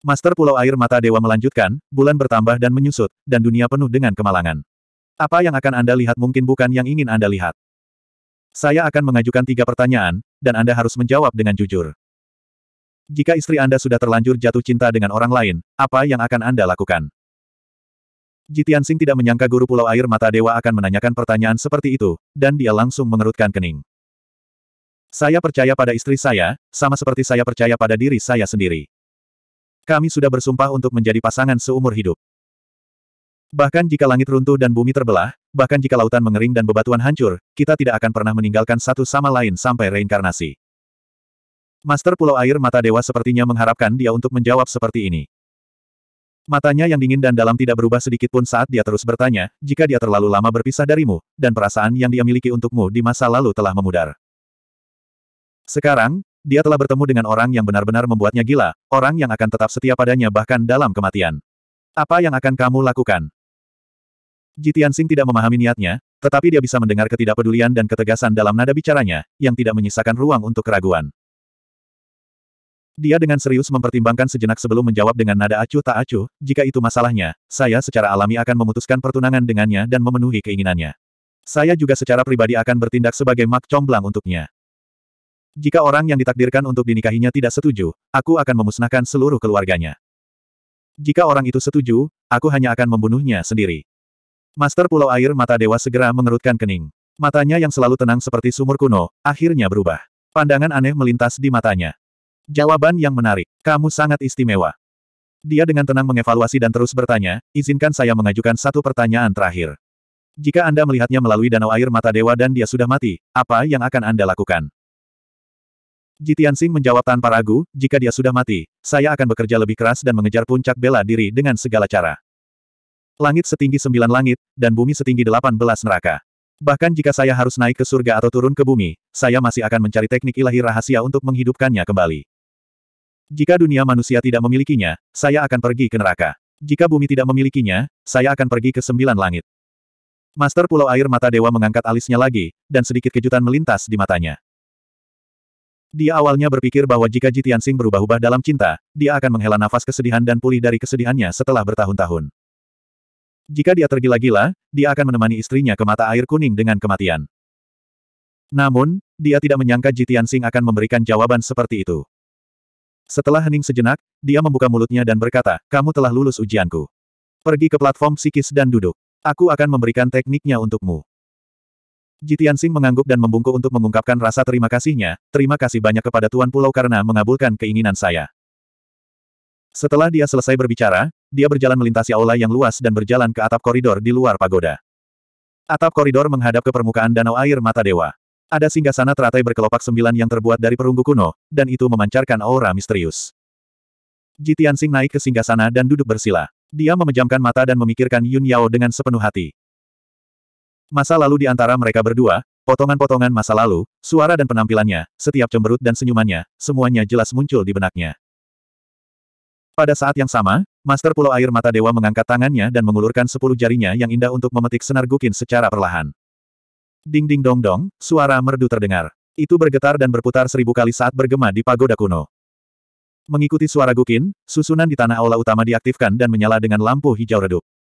Master Pulau Air Mata Dewa melanjutkan, bulan bertambah dan menyusut, dan dunia penuh dengan kemalangan. Apa yang akan Anda lihat mungkin bukan yang ingin Anda lihat. Saya akan mengajukan tiga pertanyaan, dan Anda harus menjawab dengan jujur. Jika istri Anda sudah terlanjur jatuh cinta dengan orang lain, apa yang akan Anda lakukan? Jitian Sing tidak menyangka guru Pulau Air Mata Dewa akan menanyakan pertanyaan seperti itu, dan dia langsung mengerutkan kening. Saya percaya pada istri saya, sama seperti saya percaya pada diri saya sendiri. Kami sudah bersumpah untuk menjadi pasangan seumur hidup. Bahkan jika langit runtuh dan bumi terbelah, bahkan jika lautan mengering dan bebatuan hancur, kita tidak akan pernah meninggalkan satu sama lain sampai reinkarnasi. Master Pulau Air Mata Dewa sepertinya mengharapkan dia untuk menjawab seperti ini. Matanya yang dingin dan dalam tidak berubah sedikit pun saat dia terus bertanya, jika dia terlalu lama berpisah darimu, dan perasaan yang dia miliki untukmu di masa lalu telah memudar. Sekarang, dia telah bertemu dengan orang yang benar-benar membuatnya gila, orang yang akan tetap setia padanya bahkan dalam kematian. Apa yang akan kamu lakukan? Jitian Sing tidak memahami niatnya, tetapi dia bisa mendengar ketidakpedulian dan ketegasan dalam nada bicaranya, yang tidak menyisakan ruang untuk keraguan. Dia dengan serius mempertimbangkan sejenak sebelum menjawab dengan nada acuh tak acuh, jika itu masalahnya, saya secara alami akan memutuskan pertunangan dengannya dan memenuhi keinginannya. Saya juga secara pribadi akan bertindak sebagai mak comblang untuknya. Jika orang yang ditakdirkan untuk dinikahinya tidak setuju, aku akan memusnahkan seluruh keluarganya. Jika orang itu setuju, aku hanya akan membunuhnya sendiri. Master Pulau Air Mata Dewa segera mengerutkan kening. Matanya yang selalu tenang seperti sumur kuno, akhirnya berubah. Pandangan aneh melintas di matanya. Jawaban yang menarik. Kamu sangat istimewa. Dia dengan tenang mengevaluasi dan terus bertanya, izinkan saya mengajukan satu pertanyaan terakhir. Jika Anda melihatnya melalui danau air mata dewa dan dia sudah mati, apa yang akan Anda lakukan? Jitian Sing menjawab tanpa ragu, jika dia sudah mati, saya akan bekerja lebih keras dan mengejar puncak bela diri dengan segala cara. Langit setinggi sembilan langit, dan bumi setinggi delapan belas neraka. Bahkan jika saya harus naik ke surga atau turun ke bumi, saya masih akan mencari teknik ilahi rahasia untuk menghidupkannya kembali. Jika dunia manusia tidak memilikinya, saya akan pergi ke neraka. Jika bumi tidak memilikinya, saya akan pergi ke sembilan langit. Master Pulau Air Mata Dewa mengangkat alisnya lagi, dan sedikit kejutan melintas di matanya. Dia awalnya berpikir bahwa jika Jitian Sing berubah-ubah dalam cinta, dia akan menghela nafas kesedihan dan pulih dari kesedihannya setelah bertahun-tahun. Jika dia tergila-gila, dia akan menemani istrinya ke mata air kuning dengan kematian. Namun, dia tidak menyangka Jitian Sing akan memberikan jawaban seperti itu. Setelah hening sejenak, dia membuka mulutnya dan berkata, kamu telah lulus ujianku. Pergi ke platform psikis dan duduk. Aku akan memberikan tekniknya untukmu. Jitian Sing mengangguk dan membungkuk untuk mengungkapkan rasa terima kasihnya, terima kasih banyak kepada Tuan Pulau karena mengabulkan keinginan saya. Setelah dia selesai berbicara, dia berjalan melintasi aula yang luas dan berjalan ke atap koridor di luar pagoda. Atap koridor menghadap ke permukaan danau air mata dewa. Ada singgasana teratai berkelopak sembilan yang terbuat dari perunggu kuno, dan itu memancarkan aura misterius. Jitian Sing naik ke singgasana dan duduk bersila. Dia memejamkan mata dan memikirkan Yun Yao dengan sepenuh hati. Masa lalu di antara mereka berdua, potongan-potongan masa lalu, suara dan penampilannya, setiap cemberut dan senyumannya, semuanya jelas muncul di benaknya. Pada saat yang sama, Master Pulau Air Mata Dewa mengangkat tangannya dan mengulurkan sepuluh jarinya yang indah untuk memetik senar gukin secara perlahan. Ding ding dong dong, suara merdu terdengar. Itu bergetar dan berputar seribu kali saat bergema di pagoda kuno. Mengikuti suara gukin, susunan di tanah aula utama diaktifkan dan menyala dengan lampu hijau redup.